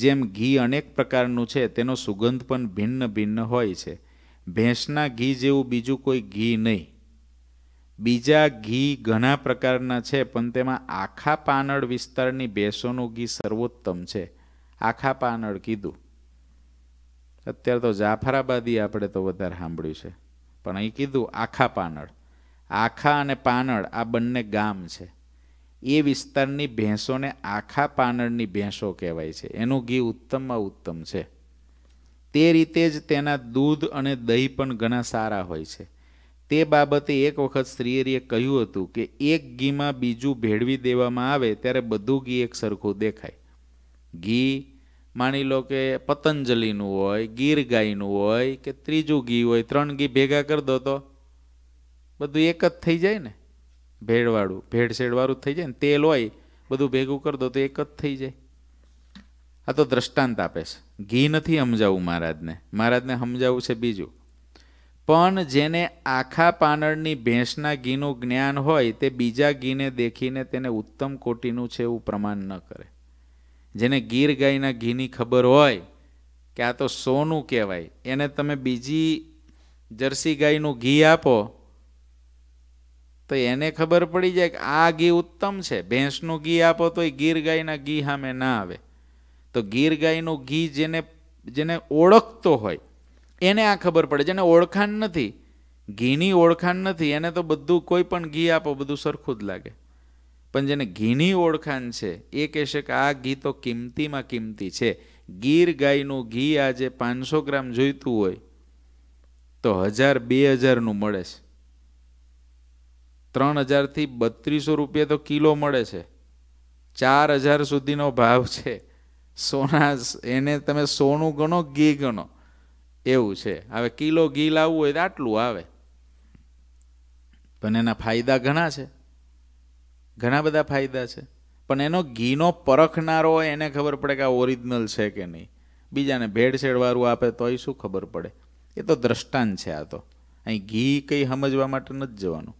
S1: જેમ ઘી અનેક પ્રકારનું છે તેનો સુગંધ પણ ભિન્ન ભિન્ન હોય છે ભેંસના ઘી જેવું બીજું કોઈ ઘી નહીં બીજા ઘી ઘણા પ્રકારના છે પણ તેમાં આખા પાનળ વિસ્તારની ભેંસોનું ઘી સર્વોત્તમ છે આખા પાનળ કીધું અત્યારે તો જાફરાબાદી આપણે તો વધારે સાંભળ્યું છે પણ અહીં કીધું આખા પાનળ આખા અને પાનળ આ બંને ગામ છે એ વિસ્તારની ભેંસોને આખા પાનળની ભેંસો કહેવાય છે એનું ઘી ઉત્તમમાં ઉત્તમ છે તે રીતે જ તેના દૂધ અને દહીં પણ ઘણા સારા હોય છે તે બાબતે એક વખત શ્રીહરિએ કહ્યું હતું કે એક ઘીમાં બીજું ભેળવી દેવામાં આવે ત્યારે બધું ઘી એક સરખું દેખાય ઘી માની લો કે પતંજલિનું હોય ગીર ગાયનું હોય કે ત્રીજું ઘી હોય ત્રણ ઘી ભેગા કરી દો તો બધું એક જ થઈ જાય ને ભેળવાળું ભેળસેળવાળું થઈ જાય ને તેલ હોય બધું ભેગું કરી દો તો એક જ થઈ જાય આ તો દ્રષ્ટાંત આપે છે ઘી નથી સમજાવવું મહારાજને મહારાજને સમજાવવું છે બીજું પણ જેને આખા પાનળની ભેંસના ઘીનું જ્ઞાન હોય તે બીજા ઘીને દેખીને તેને ઉત્તમ કોટીનું છે એવું પ્રમાણ ન કરે જેને ગીર ગાયના ઘીની ખબર હોય કે આ તો સોનું કહેવાય એને તમે બીજી જર્સી ગાયનું ઘી આપો તો એને ખબર પડી જાય કે આ ઘી ઉત્તમ છે ભેંસનું ઘી આપો તો એ ગીર ગાયના ઘી સામે ના આવે તો ગીર ગાયનું ઘી જેને જેને ઓળખતો હોય એને આ ખબર પડે જેને ઓળખાણ નથી ઘીની ઓળખાણ નથી એને તો બધું કોઈ પણ ઘી આપો બધું સરખું જ લાગે પણ જેને ઘીની ઓળખાણ છે એ કહેશે કે આ ઘી તો કિંમતીમાં કિંમતી છે ગીર ગાયનું ઘી આજે પાંચસો ગ્રામ જોઈતું હોય તો હજાર બે હજારનું મળે છે ત્રણ હજારથી બત્રીસો રૂપિયા તો કિલો મળે છે ચાર હજાર સુધીનો ભાવ છે સોના એને તમે સોનું ગણો ઘી ગણો એવું છે હવે કિલો ઘી લાવવું હોય તો આટલું આવે પણ એના ફાયદા ઘણા છે ઘણા બધા ફાયદા છે પણ એનો ઘીનો પરખનારો હોય એને ખબર પડે કે આ ઓરિજિનલ છે કે નહીં બીજાને ભેળસેળવાળું આપે તોય શું ખબર પડે એ તો દ્રષ્ટાંત છે આ તો અહીં ઘી કંઈ સમજવા માટે નથી જવાનું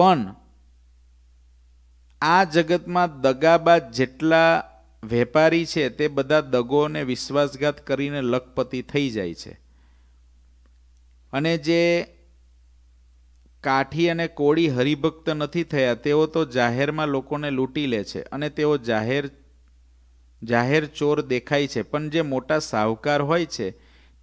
S1: પણ આ જગતમાં દગાબાજ જેટલા વેપારી છે તે બધા દગોને વિશ્વાસઘાત કરીને લખપતિ થઈ જાય છે અને જે કાઠી અને કોળી હરિભક્ત નથી થયા તેઓ તો જાહેરમાં લોકોને લૂંટી લે છે અને તેઓ જાહેર જાહેર ચોર દેખાય છે પણ જે મોટા સાહુકાર હોય છે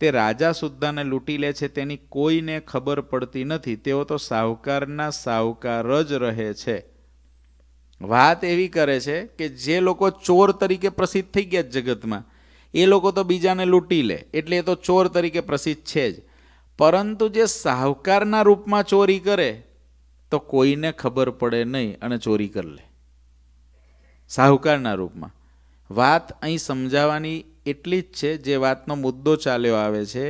S1: તે રાજા સુદ્ધાને લૂંટી લે છે તેની કોઈને ખબર પડતી નથી તેઓ તો સાહુકારના સાહુકાર જ રહે છે વાત એવી કરે છે કે જે લોકો ચોર તરીકે પ્રસિદ્ધ થઈ ગયા જગતમાં એ લોકો તો બીજાને લૂંટી લે એટલે એ તો ચોર તરીકે પ્રસિદ્ધ છે જ પરંતુ જે સાહુકારના રૂપમાં ચોરી કરે તો કોઈને ખબર પડે નહીં અને ચોરી કરી લે સાહુકારના રૂપમાં વાત અહીં સમજાવવાની એટલી જ છે જે વાતનો મુદ્દો ચાલ્યો આવે છે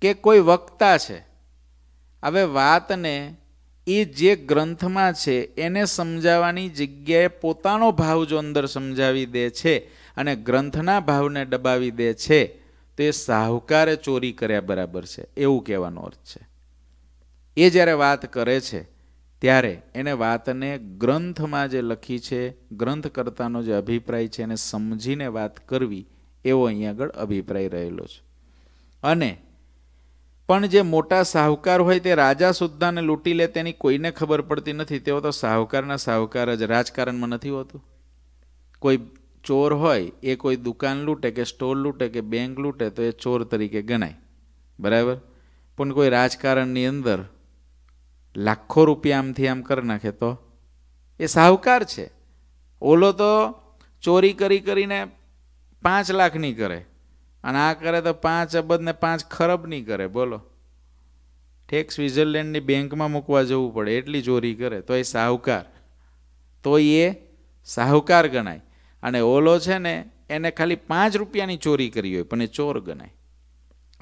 S1: કે કોઈ વક્તા છે હવે વાતને એ જે ગ્રંથમાં છે એને સમજાવવાની જગ્યાએ પોતાનો ભાવ જો અંદર સમજાવી દે છે અને ગ્રંથના ભાવને દબાવી દે છે તે સાહુકારે ચોરી કર્યા બરાબર છે એવું કહેવાનો અર્થ છે એ જ્યારે વાત કરે છે ત્યારે એને વાતને ગ્રંથમાં જે લખી છે ગ્રંથકર્તાનો જે અભિપ્રાય છે એને સમજીને વાત કરવી એવો અહીંયા આગળ અભિપ્રાય રહેલો છે અને પણ જે મોટા સાહુકાર હોય તે રાજા સુદ્ધાને લૂંટી લે તેની કોઈને ખબર પડતી નથી તેઓ તો સાહુકારના સાહુકાર જ રાજકારણમાં નથી હોતું કોઈ ચોર હોય એ કોઈ દુકાન લૂંટે કે સ્ટોર લૂંટે કે બેંક લૂંટે તો એ ચોર તરીકે ગણાય બરાબર પણ કોઈ રાજકારણની અંદર લાખો રૂપિયા આમથી આમ કરી નાખે તો એ સાહુકાર છે ઓલો તો ચોરી કરી કરીને પાંચ લાખની કરે અને આ કરે તો પાંચ અબજ ને પાંચ ખરબની કરે બોલો ઠેક સ્વિટ્ઝરલેન્ડની બેંકમાં મૂકવા જવું પડે એટલી ચોરી કરે તો એ સાહુકાર તો એ સાહુકાર ગણાય અને ઓલો છે ને એને ખાલી પાંચ રૂપિયાની ચોરી કરી હોય પણ એ ચોર ગણાય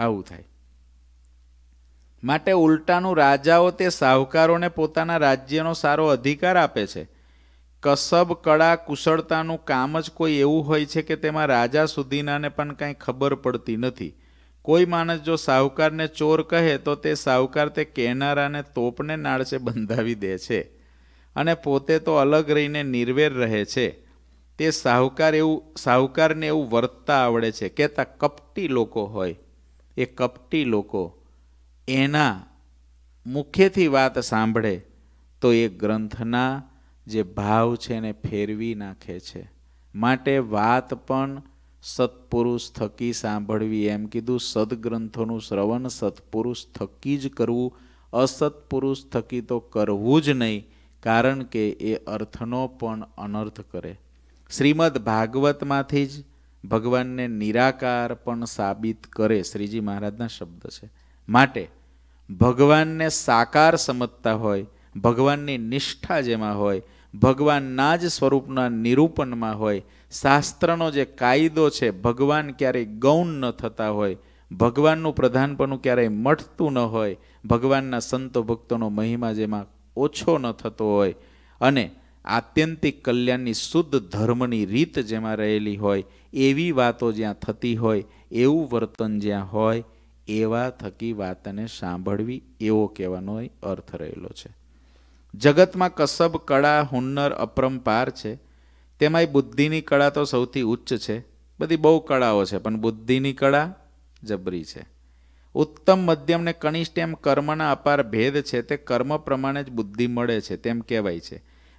S1: આવું થાય માટે ઉલટાનું રાજાઓ તે સાહુકારોને પોતાના રાજ્યનો સારો અધિકાર આપે છે કસબ કળા કુશળતાનું કામ જ કોઈ એવું હોય છે કે તેમાં રાજા સુધીનાને પણ કાંઈ ખબર પડતી નથી કોઈ માણસ જો સાહુકારને ચોર કહે તો તે સાહુકાર તે કહેનારાને તોપને નાળસે બંધાવી દે છે અને પોતે તો અલગ રહીને નિર્વેર રહે છે તે સાહુકાર એવું સાહુકારને એવું વર્તતા આવડે છે કહેતા કપટી લોકો હોય એ કપટી લોકો એના મુખ્યથી વાત સાંભળે તો એ ગ્રંથના જે ભાવ છે એને ફેરવી નાખે છે માટે વાત પણ સત્પુરુષ થકી સાંભળવી એમ કીધું સદગ્રંથોનું શ્રવણ સત્પુરુષ થકી જ કરવું અસત્પુરુષ થકી તો કરવું જ નહીં કારણ કે એ અર્થનો પણ અનર્થ કરે શ્રીમદ ભાગવતમાંથી જ ભગવાનને નિરાકાર પણ સાબિત કરે શ્રીજી મહારાજના શબ્દ છે માટે ભગવાનને સાકાર સમજતા હોય ભગવાનની નિષ્ઠા જેમાં હોય ભગવાનના જ સ્વરૂપના નિરૂપણમાં હોય શાસ્ત્રનો જે કાયદો છે ભગવાન ક્યારેય ગૌણ ન થતા હોય ભગવાનનું પ્રધાનપણું ક્યારેય મઠતું ન હોય ભગવાનના સંતો ભક્તોનો મહિમા જેમાં ઓછો ન થતો હોય અને આત્યંતિક કલ્યાણની શુદ્ધ ધર્મની રીત જેમાં રહેલી હોય એવી વાતો જ્યાં થતી હોય એવું વર્તન જ્યાં હોય એવા થકી વાતને સાંભળવી એવો કહેવાનો અર્થ રહેલો છે જગતમાં કસબ કળા હુન્નર અપરંપાર છે તેમાંય બુદ્ધિની કળા તો સૌથી ઉચ્ચ છે બધી બહુ કળાઓ છે પણ બુદ્ધિની કળા જબરી છે ઉત્તમ મધ્યમ ને કનિષ્ઠ એમ કર્મના અપાર ભેદ છે તે કર્મ પ્રમાણે જ બુદ્ધિ મળે છે તેમ કહેવાય છે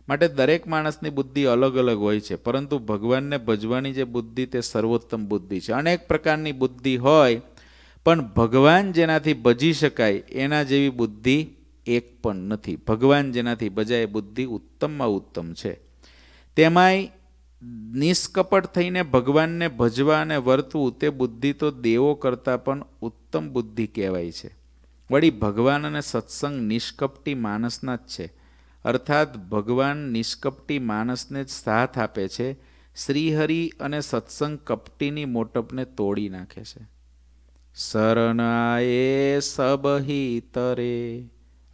S1: માટે દરેક માણસની બુદ્ધિ અલગ અલગ હોય છે પરંતુ ભગવાનને ભજવાની જે બુદ્ધિ તે સર્વોત્તમ બુદ્ધિ છે અનેક પ્રકારની બુદ્ધિ હોય પણ ભગવાન જેનાથી ભજી શકાય એના જેવી બુદ્ધિ એક પણ નથી ભગવાન જેનાથી ભજાય બુદ્ધિ ઉત્તમમાં ઉત્તમ છે તેમાંય નિષ્કપટ થઈને ભગવાનને ભજવા અને વર્તવું તે બુદ્ધિ તો દેવો કરતાં પણ ઉત્તમ બુદ્ધિ કહેવાય છે વળી ભગવાન અને સત્સંગ નિષ્કપટી માણસના જ છે અર્થાત ભગવાન નિષ્કપટી માણસને જ સાથ આપે છે શ્રીહરિ અને સત્સંગ કપટીની મોટપને તોડી નાખે છે શરણાએ સબહી તરે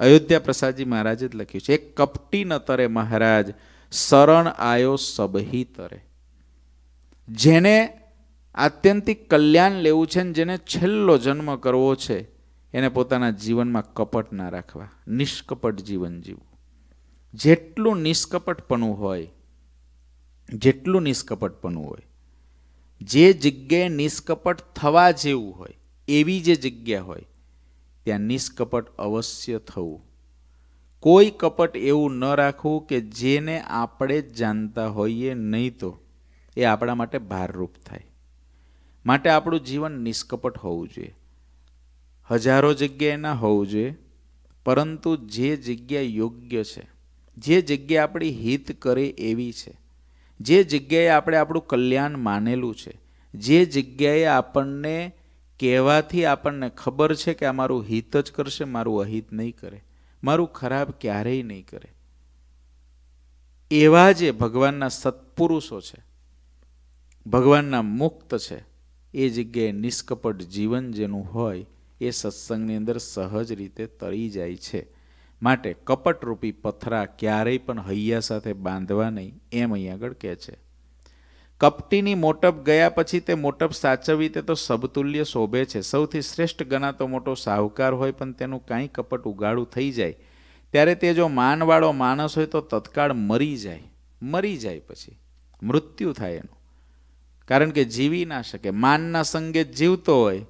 S1: અયોધ્યા પ્રસાદજી મહારાજે જ લખ્યું છે એક કપટી ન તરે મહારાજ શરણ આયો સબહી તરે જેને આત્યંતિક કલ્યાણ લેવું છે ને જેને છેલ્લો જન્મ કરવો છે એને પોતાના જીવનમાં કપટ ના રાખવા નિષ્કપટ જીવન જીવવું જેટલું નિષ્કપટપણું હોય જેટલું નિષ્કપટપણું હોય જે જગ્યાએ નિષ્કપટ થવા જેવું હોય એવી જે જગ્યા હોય ત્યાં નિષ્કપટ અવશ્ય થવું કોઈ કપટ એવું ન રાખવું કે જેને આપણે જાણતા હોઈએ નહીં તો એ આપણા માટે ભારરૂપ થાય માટે આપણું જીવન નિષ્કપટ હોવું જોઈએ હજારો જગ્યાએ ના હોવું જોઈએ પરંતુ જે જગ્યા યોગ્ય છે જે જગ્યા આપણી હિત કરે એવી છે જે જગ્યાએ આપણે આપણું કલ્યાણ માનેલું છે જે જગ્યાએ આપણને કહેવાથી આપણને ખબર છે કે આ મારું હિત જ કરશે મારું અહિત નહીં કરે મારું ખરાબ ક્યારેય નહીં કરે એવા જે ભગવાનના સત્પુરુષો છે ભગવાનના મુક્ત છે એ જગ્યાએ નિષ્કપટ જીવન જેનું હોય એ સત્સંગની અંદર સહજ રીતે તરી જાય છે માટે કપટરૂપી પથરા ક્યારેય પણ હૈયા સાથે બાંધવા નહીં એમ અહીંયા આગળ કહે છે કપટીની મોટપ ગયા પછી તે મોટપ સાચવવી તે તો સબતુલ્ય શોભે છે સૌથી શ્રેષ્ઠ ગણાતો મોટો સાહુકાર હોય પણ તેનું કાંઈ કપટ ઉગાડું થઈ જાય ત્યારે તે જો માનવાળો માણસ હોય તો તત્કાળ મરી જાય મરી જાય પછી મૃત્યુ થાય એનું કારણ કે જીવી ના શકે માનના સંગે જીવતો હોય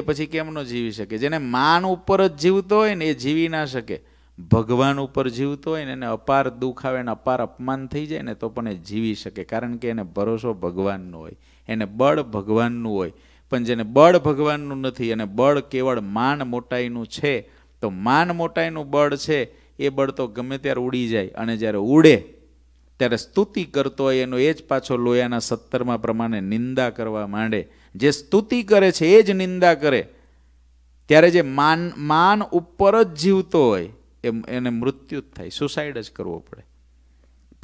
S1: એ પછી કેમનો જીવી શકે જેને માન ઉપર જ જીવતો હોય ને એ જીવી ના શકે ભગવાન ઉપર જીવતો હોય ને એને અપાર દુઃખ આવે ને અપાર અપમાન થઈ જાય ને તો પણ એ જીવી શકે કારણ કે એને ભરોસો ભગવાનનો હોય એને બળ ભગવાનનું હોય પણ જેને બળ ભગવાનનું નથી અને બળ કેવળ માન મોટાઈનું છે તો માન મોટાઈનું બળ છે એ બળ તો ગમે ત્યારે ઉડી જાય અને જ્યારે ઉડે ત્યારે સ્તુતિ કરતો હોય એનો એ જ પાછો લોયાના સત્તરમાં પ્રમાણે નિંદા કરવા માંડે જે સ્તુતિ કરે છે એ જ નિંદા કરે ત્યારે જે માન માન ઉપર જ જીવતો હોય એમ એને મૃત્યુ જ થાય સુસાઇડ જ કરવો પડે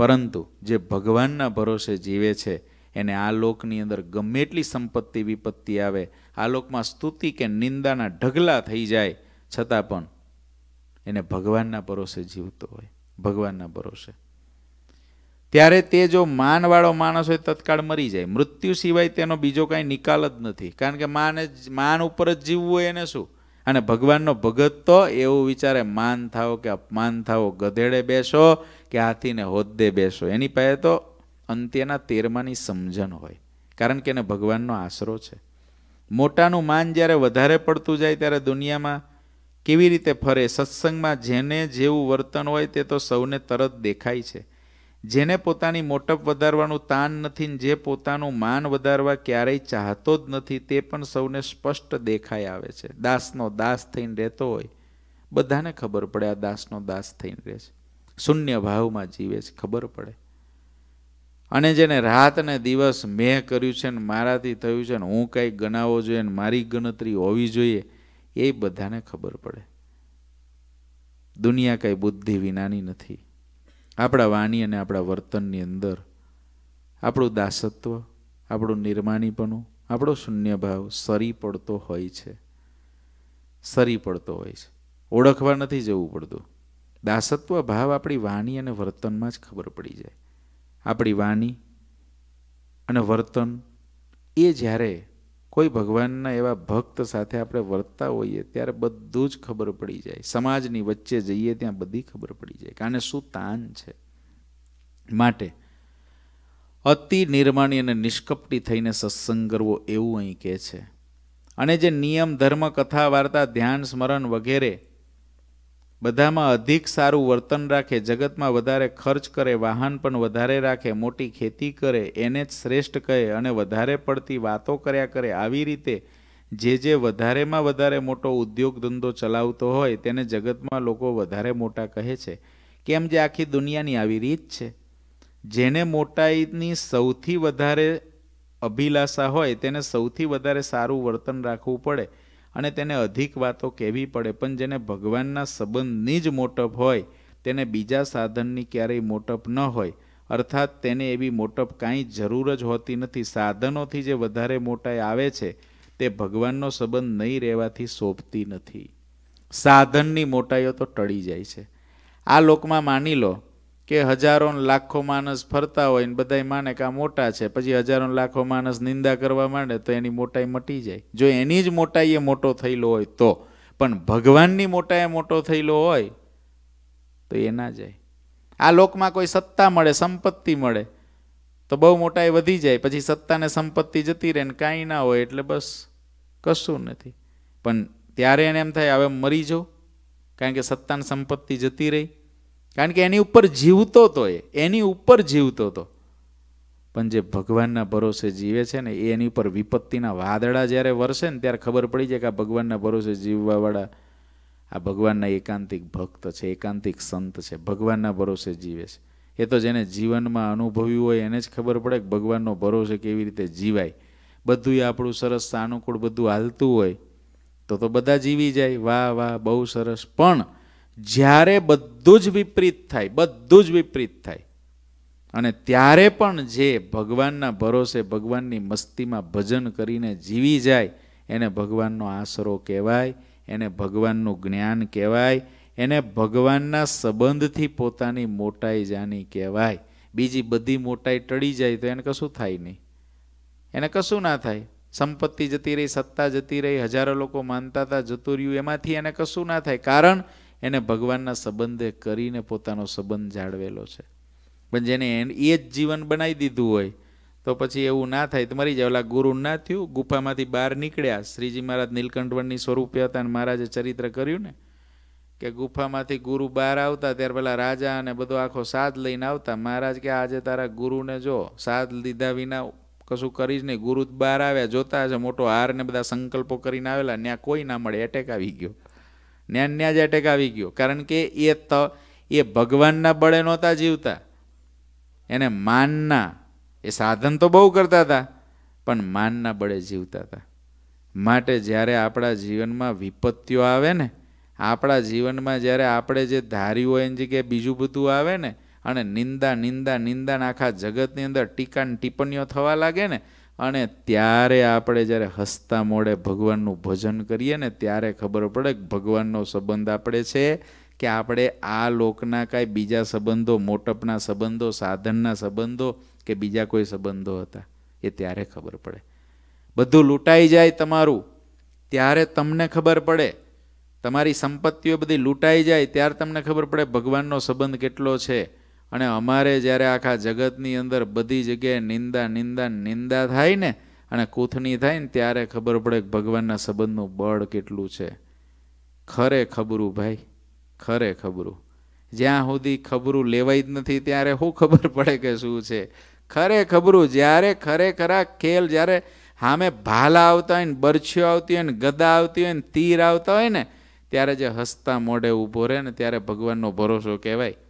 S1: પરંતુ જે ભગવાનના ભરોસે જીવે છે એને આ લોકની અંદર ગમે એટલી સંપત્તિ વિપત્તિ આવે આ લોકમાં સ્તુતિ કે નિંદાના ઢગલા થઈ જાય છતાં પણ એને ભગવાનના ભરોસે જીવતો હોય ભગવાનના ભરોસે ત્યારે તે જો માનવાળો માણસ હોય તત્કાળ મરી જાય મૃત્યુ સિવાય તેનો બીજો કાંઈ નિકાલ જ નથી કારણ કે માને માન ઉપર જ જીવવું હોય એને શું અને ભગવાનનો ભગત તો એવું વિચારે માન થાવ કે અપમાન થાવો ગધેડે બેસો કે હાથીને હોદ્દે બેસો એની પાસે તો અંત્યના તેરમાની સમજણ હોય કારણ કે એને ભગવાનનો આશરો છે મોટાનું માન જ્યારે વધારે પડતું જાય ત્યારે દુનિયામાં કેવી રીતે ફરે સત્સંગમાં જેને જેવું વર્તન હોય તે તો સૌને તરત દેખાય છે જેને પોતાની મોટપ વધારવાનું તાન નથી જે પોતાનું માન વધારવા ક્યારેય ચાહતો જ નથી તે પણ સૌને સ્પષ્ટ દેખાઈ આવે છે દાસનો દાસ થઈને રહેતો હોય બધાને ખબર પડે આ દાસનો દાસ થઈને રહે છે શૂન્ય ભાવમાં જીવે છે ખબર પડે અને જેને રાત ને દિવસ મેં કર્યું છે ને મારાથી થયું છે ને હું કાંઈ ગણાવો જોઈએ ને મારી ગણતરી હોવી જોઈએ એ બધાને ખબર પડે દુનિયા કાંઈ બુદ્ધિ વિનાની નથી આપણા વાણી અને આપણા વર્તનની અંદર આપણું દાસત્વ આપણું નિર્માણીપણું આપણો શૂન્ય ભાવ સરી પડતો હોય છે સરી પડતો હોય છે ઓળખવા નથી જવું પડતું દાસત્વ ભાવ આપણી વાણી અને વર્તનમાં જ ખબર પડી જાય આપણી વાણી અને વર્તન એ જ્યારે કોઈ ભગવાનના એવા ભક્ત સાથે આપણે વર્તા હોઈએ ત્યારે બધું જ ખબર પડી જાય સમાજની વચ્ચે જઈએ ત્યાં બધી ખબર પડી જાય કારણ શું તાન છે માટે અતિ નિર્માણી અને નિષ્કપટી થઈને સત્સંગ કરવો એવું અહીં કહે છે અને જે નિયમ ધર્મ કથા વાર્તા ધ્યાન સ્મરણ વગેરે બધામાં અધિક સારું વર્તન રાખે જગતમાં વધારે ખર્ચ કરે વાહન પણ વધારે રાખે મોટી ખેતી કરે એને જ શ્રેષ્ઠ કહે અને વધારે પડતી વાતો કર્યા કરે આવી રીતે જે જે વધારેમાં વધારે મોટો ઉદ્યોગ ધંધો ચલાવતો હોય તેને જગતમાં લોકો વધારે મોટા કહે છે કેમ જે આખી દુનિયાની આવી રીત છે જેને મોટાઈની સૌથી વધારે અભિલાષા હોય તેને સૌથી વધારે સારું વર્તન રાખવું પડે અને તેને અધિક વાતો કહેવી પડે પણ જેને ભગવાનના સંબંધની જ મોટપ હોય તેને બીજા સાધનની ક્યારેય મોટપ ન હોય અર્થાત તેને એવી મોટપ કાંઈ જરૂર જ હોતી નથી સાધનોથી જે વધારે મોટાઈ આવે છે તે ભગવાનનો સંબંધ નહીં રહેવાથી શોભતી નથી સાધનની મોટાઈઓ તો ટળી જાય છે આ લોકમાં માની લો કે હજારો લાખો માણસ ફરતા હોય ને બધા માને કે આ મોટા છે પછી હજારો લાખો માણસ નિંદા કરવા માંડે તો એની મોટાઈ મટી જાય જો એની જ મોટાઈએ મોટો થયેલો હોય તો પણ ભગવાનની મોટાએ મોટો થયેલો હોય તો એ ના જાય આ લોકમાં કોઈ સત્તા મળે સંપત્તિ મળે તો બહુ મોટાઈ વધી જાય પછી સત્તાને સંપત્તિ જતી રહે ને કાંઈ ના હોય એટલે બસ કશું નથી પણ ત્યારે એને એમ થાય હવે મરી જાઉં કારણ કે સત્તાને સંપત્તિ જતી રહી કારણ કે એની ઉપર જીવતો હતો એ એની ઉપર જીવતો હતો પણ જે ભગવાનના ભરોસે જીવે છે ને એ એની ઉપર વિપત્તિના વાદળા જ્યારે વરસે ને ત્યારે ખબર પડી જાય કે આ ભગવાનના ભરોસે જીવવાવાળા આ ભગવાનના એકાંતિક ભક્ત છે એકાંતિક સંત છે ભગવાનના ભરોસે જીવે છે એ તો જેને જીવનમાં અનુભવ્યું હોય એને જ ખબર પડે કે ભગવાનનો ભરોસે કેવી રીતે જીવાય બધું આપણું સરસ સાનુકૂળ બધું હાલતું હોય તો તો બધા જીવી જાય વાહ વાહ બહુ સરસ પણ જ્યારે બધું જ વિપરીત થાય બધું જ વિપરીત થાય અને ત્યારે પણ જે ભગવાનના ભરોસે ભગવાનની મસ્તીમાં ભજન કરીને જીવી જાય એને ભગવાનનો આશરો કહેવાય એને ભગવાનનું જ્ઞાન કહેવાય એને ભગવાનના સંબંધથી પોતાની મોટાઈ જાની કહેવાય બીજી બધી મોટાઈ ટળી જાય તો એને કશું થાય નહીં એને કશું ના થાય સંપત્તિ જતી રહી સત્તા જતી રહી હજારો લોકો માનતા હતા જતું રહ્યું એમાંથી એને કશું ના થાય કારણ એને ભગવાનના સંબંધે કરીને પોતાનો સંબંધ જાળવેલો છે પણ જેને એ જ જીવન બનાવી દીધું હોય તો પછી એવું ના થાય તો મરી જાય ઓલા ગુરુ ના થયું ગુફામાંથી બહાર નીકળ્યા શ્રીજી મહારાજ નીલકંઠવણની સ્વરૂપે હતા અને મહારાજે ચરિત્ર કર્યું ને કે ગુફામાંથી ગુરુ બહાર આવતા ત્યારે પેલા રાજા અને બધો આખો સાદ લઈને આવતા મહારાજ કે આજે તારા ગુરુને જો સાદ લીધા વિના કશું કરી જ નહીં ગુરુ બહાર આવ્યા જોતા છે મોટો હાર ને બધા સંકલ્પો કરીને આવેલા ત્યાં કોઈ ના મળે એટેક આવી ગયો ન્યા ન્યા જ એટેક આવી ગયો કારણ કે એ ત એ ભગવાનના બળે નહોતા જીવતા એને માનના એ સાધન તો બહુ કરતા હતા પણ માનના બળે જીવતા હતા માટે જ્યારે આપણા જીવનમાં વિપત્તિઓ આવે ને આપણા જીવનમાં જ્યારે આપણે જે ધાર્યું હોય એની જગ્યાએ બીજું બધું આવે ને અને નિંદા નિંદા નિંદા આખા જગતની અંદર ટીકા ટિપ્પણીઓ થવા લાગે ને અને ત્યારે આપણે જ્યારે હસતા મોડે ભગવાનનું ભજન કરીએ ને ત્યારે ખબર પડે કે ભગવાનનો સંબંધ આપણે છે કે આપણે આ લોકના કાંઈ બીજા સંબંધો મોટપના સંબંધો સાધનના સંબંધો કે બીજા કોઈ સંબંધો હતા એ ત્યારે ખબર પડે બધું લૂંટાઈ જાય તમારું ત્યારે તમને ખબર પડે તમારી સંપત્તિઓ બધી લૂંટાઈ જાય ત્યારે તમને ખબર પડે ભગવાનનો સંબંધ કેટલો છે અને અમારે જ્યારે આખા જગતની અંદર બધી જગ્યાએ નિંદા નિંદા નિંદા થાય ને અને કૂથની થાય ને ત્યારે ખબર પડે કે ભગવાનના સંબંધનું બળ કેટલું છે ખરે ખબરું ભાઈ ખરે ખબરું જ્યાં સુધી ખબરું લેવાય જ નથી ત્યારે શું ખબર પડે કે શું છે ખરે ખબરું જ્યારે ખરેખરા ખેલ જ્યારે સામે ભાલા આવતા હોય ને બરછીઓ આવતી હોય ને ગદા આવતી હોય ને તીર આવતા હોય ને ત્યારે જે હસતા મોઢે ઊભો રહે ને ત્યારે ભગવાનનો ભરોસો કહેવાય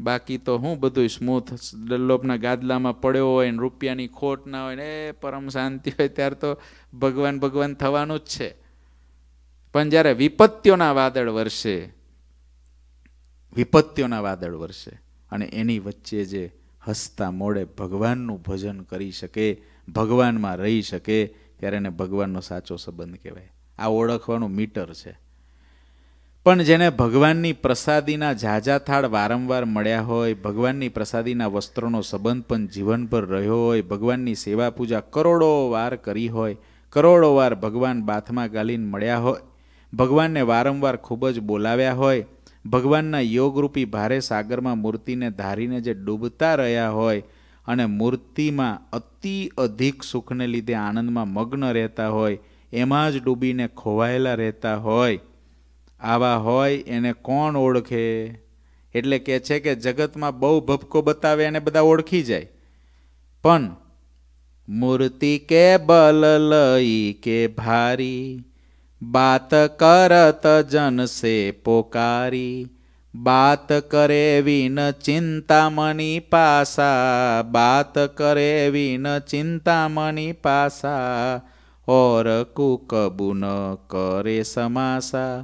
S1: બાકી તો હું બધું સ્મૂથ ડલ્લોપના ગાદલામાં પડ્યો હોય ને રૂપિયાની ખોટ ના હોય ને એ પરમ શાંતિ હોય ત્યારે તો ભગવાન ભગવાન થવાનું જ છે પણ જ્યારે વિપત્તિઓના વાદળ વરસે વિપત્તિઓના વાદળ વરસે અને એની વચ્ચે જે હસતા મોડે ભગવાનનું ભજન કરી શકે ભગવાનમાં રહી શકે ત્યારે એને ભગવાનનો સાચો સંબંધ કહેવાય આ ઓળખવાનું મીટર છે પણ જેને ભગવાનની પ્રસાદીના ઝાઝા થાળ વારંવાર મળ્યા હોય ભગવાનની પ્રસાદીના વસ્ત્રોનો સંબંધ પણ જીવનભર રહ્યો હોય ભગવાનની સેવા પૂજા કરોડો વાર કરી હોય કરોડો વાર ભગવાન બાથમાં ગાલીને મળ્યા હોય ભગવાનને વારંવાર ખૂબ જ બોલાવ્યા હોય ભગવાનના યોગરૂપી ભારે સાગરમાં મૂર્તિને ધારીને જે ડૂબતા રહ્યા હોય અને મૂર્તિમાં અતિ અધિક સુખને લીધે આનંદમાં મગ્ન રહેતા હોય એમાં જ ડૂબીને ખોવાયેલા રહેતા હોય આવા હોય એને કોણ ઓળખે એટલે કહે છે કે જગતમાં બહુ ભપકો બતાવે એને બધા ઓળખી જાય પણ મૂર્તિ કે બલ લઈ કે ભારી બાત કરત જનસે પોકારી બાત કરે વિન ચિંતામણી પાસા બાત કરે વિન ચિંતામણી પાસા ઓર કુ કબુ ન કરે સમાસા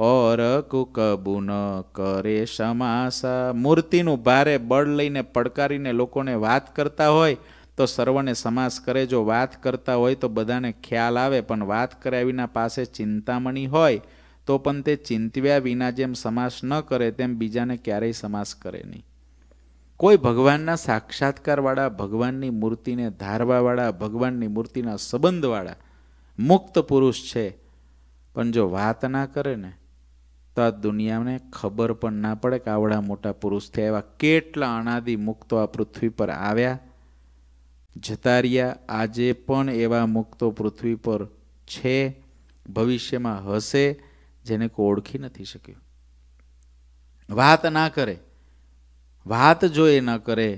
S1: ઓર કુકબુ ન કરે સમાસા મૂર્તિનું ભારે બળ લઈને પડકારીને લોકોને વાત કરતા હોય તો સર્વને સમાસ કરે જો વાત કરતા હોય તો બધાને ખ્યાલ આવે પણ વાત કર્યા વિના પાસે ચિંતામણી હોય તો પણ તે ચિંતવ્યા વિના જેમ સમાસ ન કરે તેમ બીજાને ક્યારેય સમાસ કરે નહીં કોઈ ભગવાનના સાક્ષાત્કારવાળા ભગવાનની મૂર્તિને ધારવાવાળા ભગવાનની મૂર્તિના સંબંધવાળા મુક્ત પુરુષ છે પણ જો વાત ના કરે ને તો આ દુનિયાને ખબર પણ ના પડે કે આવડા મોટા પુરુષ થયા એવા કેટલા અનાદિ મુક્તો આ પૃથ્વી પર આવ્યા જતા રહ્યા આજે પણ એવા મુક્તો પૃથ્વી પર છે ભવિષ્યમાં હશે જેને કોઈ ઓળખી નથી શક્યું વાત ના કરે વાત જો એ ન કરે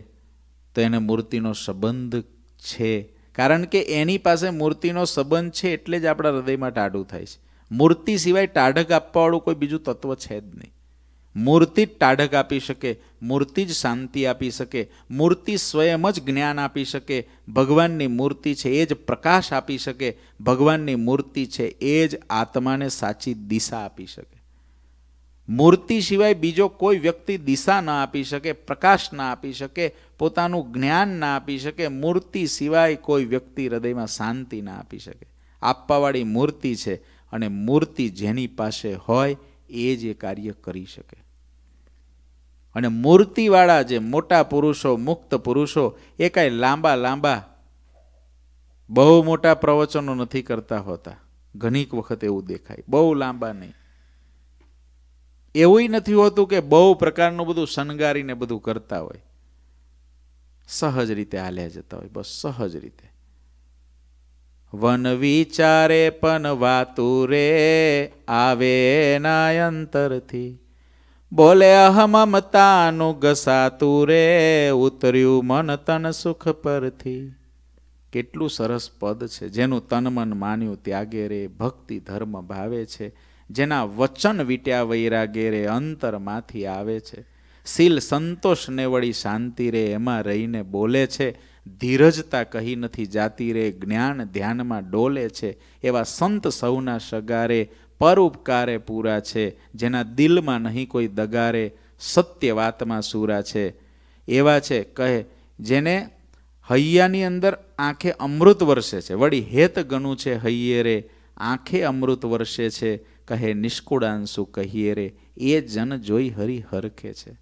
S1: તો એને મૂર્તિનો સંબંધ છે કારણ કે એની પાસે મૂર્તિનો સંબંધ છે એટલે જ આપણા હૃદયમાં ટાઢું થાય છે મૂર્તિ સિવાય ટાઢક આપવાવાળું કોઈ બીજું તત્વ છે જ નહીં મૂર્તિ જ ટાઢક આપી શકે મૂર્તિ જ શાંતિ આપી શકે મૂર્તિ સ્વયં જ જ્ઞાન આપી શકે ભગવાનની મૂર્તિ છે એ જ પ્રકાશ આપી શકે ભગવાનની મૂર્તિ છે એ જ આત્માને સાચી દિશા આપી શકે મૂર્તિ સિવાય બીજો કોઈ વ્યક્તિ દિશા ન આપી શકે પ્રકાશ ના આપી શકે પોતાનું જ્ઞાન ના આપી શકે મૂર્તિ સિવાય કોઈ વ્યક્તિ હૃદયમાં શાંતિ ના આપી શકે આપવાવાળી મૂર્તિ છે અને મૂર્તિ જેની પાસે હોય એ જ એ કાર્ય કરી શકે અને મૂર્તિવાળા જે મોટા પુરુષો મુક્ત પુરુષો એ કાંઈ લાંબા લાંબા બહુ મોટા પ્રવચનો નથી કરતા હોતા ઘણીક વખત એવું દેખાય બહુ લાંબા નહીં એવું નથી હોતું કે બહુ પ્રકારનું બધું શણગારીને બધું કરતા હોય સહજ રીતે હાલ્યા જતા હોય બસ સહજ રીતે વન વિચારે પણ વાતુરે રે આવે ના અંતરથી બોલે અહમ મમતાનું રે ઉતર્યું મન તન સુખ પરથી કેટલું સરસ પદ છે જેનું તન મન માન્યું ત્યાગે રે ભક્તિ ધર્મ ભાવે છે જેના વચન વીટ્યા વૈરાગે રે અંતરમાંથી આવે છે શીલ સંતોષને વળી શાંતિ રે એમાં રહીને બોલે છે ધીરજતા કહી નથી જાતી રે જ્ઞાન ધ્યાનમાં ડોલે છે એવા સંત સૌના સગારે પર ઉપકારે પૂરા છે જેના દિલમાં નહીં કોઈ દગારે સત્ય વાતમાં સૂરા છે એવા છે કહે જેને હૈયાની અંદર આંખે અમૃત વર્ષે છે વળી હેત ગણું છે હૈયે રે આંખે અમૃત વર્ષે છે કહે નિષ્કુળાંશુ કહીએ રે એ જન જોઈ હરી હરખે છે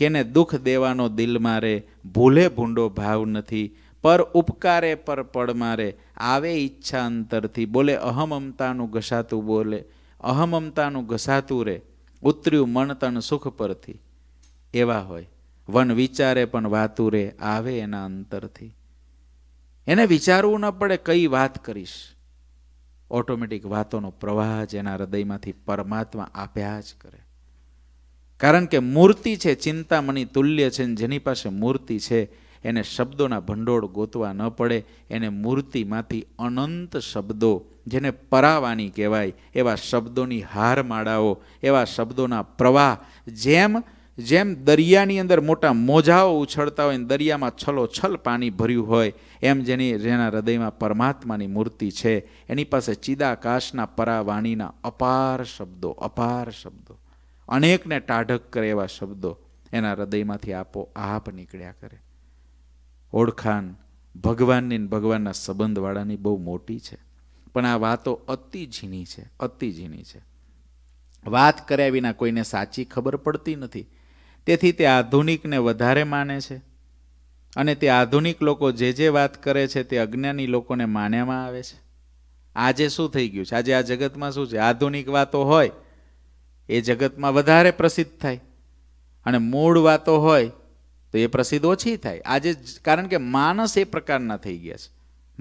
S1: કેને દુઃખ દેવાનો દિલ મારે ભૂલે ભૂંડો ભાવ નથી પર ઉપકારે પર પડ મારે આવે ઈચ્છા અંતરથી બોલે અહમમતાનું ઘસાતું બોલે અહમમતાનું અમતાનું ઘસાતું રે ઉતર્યું મન તન સુખ પરથી એવા હોય વન વિચારે પણ વાતું રે આવે એના અંતરથી એને વિચારવું ન પડે કઈ વાત કરીશ ઓટોમેટિક વાતોનો પ્રવાહ જ એના હૃદયમાંથી પરમાત્મા આપ્યા જ કરે કારણ કે મૂર્તિ છે ચિંતામણી તુલ્ય છે જેની પાસે મૂર્તિ છે એને શબ્દોના ભંડોળ ગોતવા ન પડે એને મૂર્તિમાંથી અનંત શબ્દો જેને પરાવાની કહેવાય એવા શબ્દોની હારમાળાઓ એવા શબ્દોના પ્રવાહ જેમ જેમ દરિયાની અંદર મોટા મોજાઓ ઉછળતા હોય દરિયામાં છલોછલ પાણી ભર્યું હોય એમ જેની જેના હૃદયમાં પરમાત્માની મૂર્તિ છે એની પાસે ચિદાકાશના પરાવાણીના અપાર શબ્દો અપાર શબ્દો અનેકને ટાઢક કરે એવા શબ્દો એના હૃદયમાંથી આપો આપ નીકળ્યા કરે ઓળખાણ ભગવાનની ભગવાનના સંબંધવાળાની બહુ મોટી છે પણ આ વાતો અતિ ઝીણી છે અતિ ઝીણી છે વાત કર્યા વિના કોઈને સાચી ખબર પડતી નથી તેથી તે આધુનિકને વધારે માને છે અને તે આધુનિક લોકો જે જે વાત કરે છે તે અજ્ઞાની લોકોને માન્યામાં આવે છે આજે શું થઈ ગયું છે આજે આ જગતમાં શું છે આધુનિક વાતો હોય એ જગતમાં વધારે પ્રસિદ્ધ થાય અને મૂળ વાતો હોય તો એ પ્રસિદ્ધ ઓછી થાય આજે કારણ કે માણસ એ પ્રકારના થઈ ગયા છે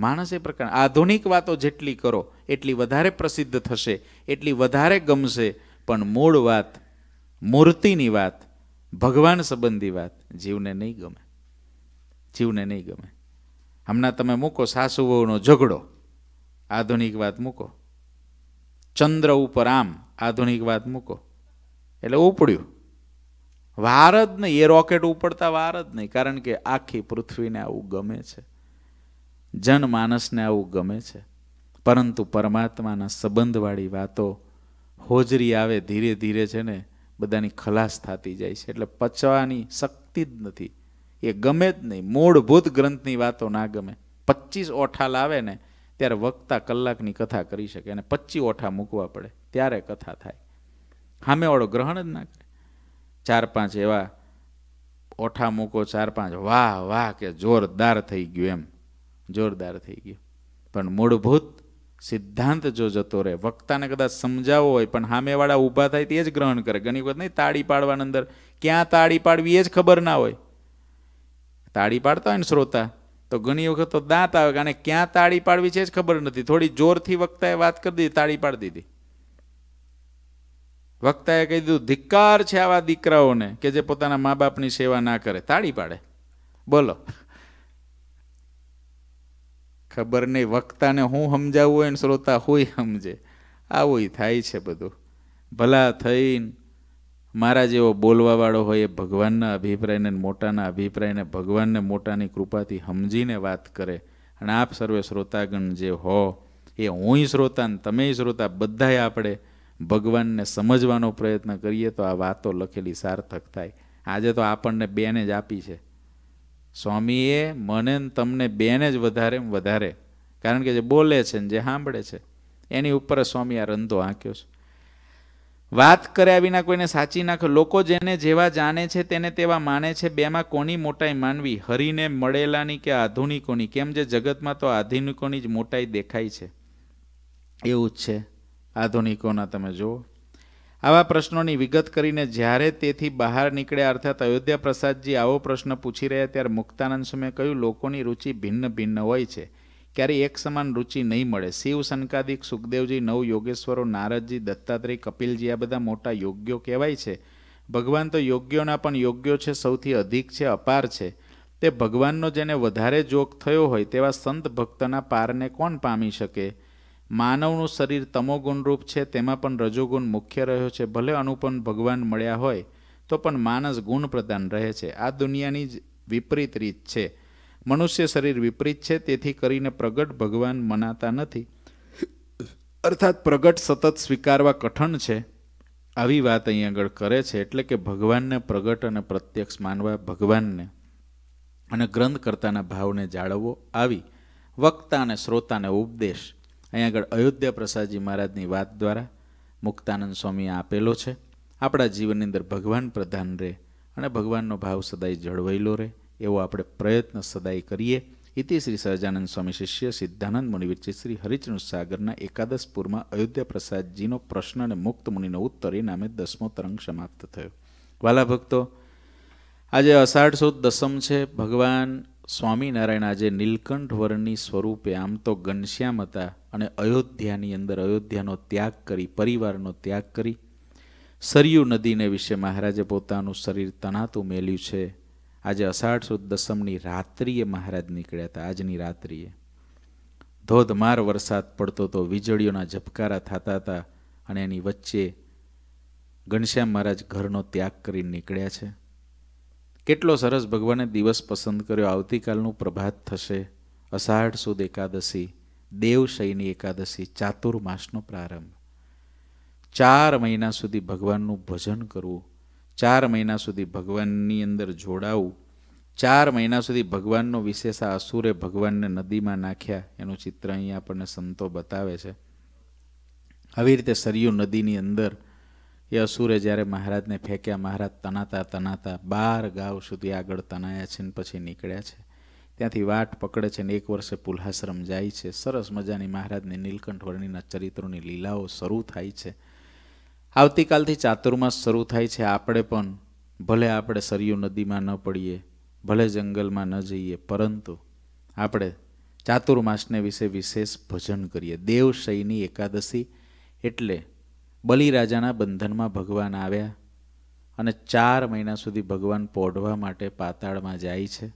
S1: માણસ એ પ્રકાર આધુનિક વાતો જેટલી કરો એટલી વધારે પ્રસિદ્ધ થશે એટલી વધારે ગમશે પણ મૂળ વાત મૂર્તિની વાત ભગવાન સંબંધી વાત જીવને નહીં ગમે જીવને નહીં ગમે હમણાં તમે મૂકો સાસુ વહુનો ઝઘડો આધુનિક વાત મૂકો ચંદ્ર ઉપર આમ આધુનિક વાત મૂકો એટલે ઉપડ્યું વાર જ નહીં એ રોકેટ ઉપડતા વાર જ નહીં કારણ કે આખી પૃથ્વીને આવું ગમે છે જનમાનસને આવું ગમે છે પરંતુ પરમાત્માના સંબંધવાળી વાતો હોજરી આવે ધીરે ધીરે છે ને બધાની ખલાસ થતી જાય છે એટલે પચવાની શક્તિ જ નથી એ ગમે જ નહીં મૂળભૂત ગ્રંથની વાતો ના ગમે પચીસ ઓઠા લાવે ને ત્યારે વક્તા કલાકની કથા કરી શકે અને પચીસ ઓઠા મૂકવા પડે ત્યારે કથા થાય સામેવાળો ગ્રહણ જ ના કરે ચાર પાંચ એવા ઓઠા મૂકો ચાર પાંચ વાહ વાહ કે જોરદાર થઈ ગયું એમ જોરદાર થઈ ગયું પણ મૂળભૂત સિદ્ધાંત જો જતો રહે વક્તાને કદાચ સમજાવવો હોય પણ સામેવાળા ઊભા થાય તે જ ગ્રહણ કરે ઘણી વખત નહીં તાળી પાડવાની અંદર ક્યાં તાળી પાડવી એ જ ખબર ના હોય તાળી પાડતા હોય ને શ્રોતા તો ઘણી વખત તો દાંત આવે કારણ ક્યાં તાળી પાડવી છે જ ખબર નથી થોડી જોરથી વક્તાએ વાત કરી દીધી તાળી પાડી દીધી વક્તાએ કહી દીધું ધિક્કાર છે આવા દીકરાઓને કે જે પોતાના મા બાપની સેવા ના કરે તાળી પાડે બોલો ખબર નહીં વક્તાને હું સમજાવું હોય ને શ્રોતા હોય સમજે આવું થાય છે બધું ભલા થઈને મારા જેવો બોલવાવાળો હોય એ ભગવાનના અભિપ્રાયને મોટાના અભિપ્રાયને ભગવાનને મોટાની કૃપાથી સમજીને વાત કરે અને આપ સર્વે શ્રોતાગણ જે હો એ હુંય શ્રોતા ને તમે શ્રોતા બધાએ આપણે ભગવાનને સમજવાનો પ્રયત્ન કરીએ તો આ વાતો લખેલી સાર્થક થાય આજે તો આપણને બેને જ આપી છે સ્વામીએ મને તમને બેને જ વધારે વધારે કારણ કે જે બોલે છે ને જે સાંભળે છે એની ઉપર સ્વામી આ રંધો આંક્યો છે વાત કર્યા વિના કોઈને સાચી નાખો લોકો જેને જેવા જાણે છે તેને તેવા માને છે બેમાં કોની મોટાઈ માનવી હરીને મળેલાની કે આધુનિકોની કેમ જે જગતમાં તો આધુનિકોની જ મોટાઈ દેખાય છે એવું જ છે આધુનિકોના તમે જુઓ આવા પ્રશ્નોની વિગત કરીને જ્યારે તેથી બહાર નીકળ્યા અર્થાત અયોધ્યા પ્રસાદજી આવો પ્રશ્ન પૂછી રહ્યા ત્યારે મુક્તાનંદ સ્વામીએ કહ્યું લોકોની રુચિ ભિન્ન ભિન્ન હોય છે ક્યારેય એક સમાન રુચિ નહીં મળે શિવ સનકાદિક સુખદેવજી નવ યોગેશ્વરો નારદજી દત્તાત્રેય કપિલજી આ બધા મોટા યોગ્યો કહેવાય છે ભગવાન તો યોગ્યોના પણ યોગ્યો છે સૌથી અધિક છે અપાર છે તે ભગવાનનો જેને વધારે જોગ થયો હોય તેવા સંત ભક્તના પારને કોણ પામી શકે માનવનું શરીર તમોગુણરૂપ છે તેમાં પણ રજોગુણ મુખ્ય રહ્યો છે ભલે અનુપન ભગવાન મળ્યા હોય તો પણ માનસ ગુણ પ્રદાન રહે છે આ દુનિયાની જ વિપરીત રીત છે મનુષ્ય શરીર વિપરીત છે તેથી કરીને પ્રગટ ભગવાન મનાતા નથી અર્થાત પ્રગટ સતત સ્વીકારવા કઠણ છે આવી વાત અહીં આગળ કરે છે એટલે કે ભગવાનને પ્રગટ અને પ્રત્યક્ષ માનવા ભગવાનને અને ગ્રંથ કરતાના ભાવને જાળવવો આવી વક્તા અને શ્રોતાને ઉપદેશ અહીં આગળ અયોધ્યા પ્રસાદજી મહારાજની વાત દ્વારા મુક્તાનંદ સ્વામીએ આપેલો છે આપણા જીવનની અંદર ભગવાન પ્રધાન રહે અને ભગવાનનો ભાવ સદાય જળવાયેલો રહે એવો આપણે પ્રયત્ન સદાય કરીએ ઇતિ શ્રી સહજાનંદ સ્વામી શિષ્ય સિદ્ધાનંદ મુનિવિચિત શ્રી હરિચંદ્ર સાગરના એકાદશપુરમાં અયોધ્યા પ્રસાદજીનો પ્રશ્ન અને મુક્ત મુનિનો ઉત્તર એ નામે દસમો તરંગ સમાપ્ત થયો વાલા ભક્તો આજે અષાઢ સુદ દસમ છે ભગવાન સ્વામિનારાયણ આજે નીલકંઠ વર્ણની સ્વરૂપે આમ તો ઘનશ્યામ હતા અને અયોધ્યાની અંદર અયોધ્યાનો ત્યાગ કરી પરિવારનો ત્યાગ કરી સરયુ નદીને વિશે મહારાજે પોતાનું શરીર તણાતું મેલ્યું છે આજે અષાઢ સુદ દસમની રાત્રિએ મહારાજ નીકળ્યા હતા આજની રાત્રિએ ધોધમાર વરસાદ પડતો તો વીજળીઓના ઝબકારા થતા હતા અને એની વચ્ચે ઘનશ્યામ મહારાજ ઘરનો ત્યાગ કરીને નીકળ્યા છે કેટલો સરસ ભગવાને દિવસ પસંદ કર્યો આવતીકાલનું પ્રભાત થશે અષાઢ સુદ એકાદશી દેવશયની એકાદશી ચાતુર્માસનો પ્રારંભ ચાર મહિના સુધી ભગવાનનું ભજન કરવું ચાર મહિના સુધી ભગવાનની અંદર જોડાવું ચાર મહિના સુધી ભગવાનનો વિશેષ આ અસુરે ભગવાનને નદીમાં નાખ્યા એનું ચિત્ર અહીં આપણને સંતો બતાવે છે આવી રીતે સરયુ નદીની અંદર એ અસુરે જ્યારે મહારાજને ફેંક્યા મહારાજ તણાતા તનાતા બાર ગાવ સુધી આગળ તણાયા છે ને પછી નીકળ્યા છે ત્યાંથી વાટ પકડે છે ને એક વર્ષે પુલ્હાશ્રમ જાય છે સરસ મજાની મહારાજની નીલકંઠ વર્ણિના ચરિત્રોની લીલાઓ શરૂ થાય છે આવતીકાલથી ચાતુર્માસ શરૂ થાય છે આપણે પણ ભલે આપણે સરયુ નદીમાં ન પડીએ ભલે જંગલમાં ન જઈએ પરંતુ આપણે ચાતુર્માસને વિશે વિશેષ ભજન કરીએ દેવશયની એકાદશી એટલે બલિરાજાના બંધનમાં ભગવાન આવ્યા અને ચાર મહિના સુધી ભગવાન પોઢવા માટે પાતાળમાં જાય છે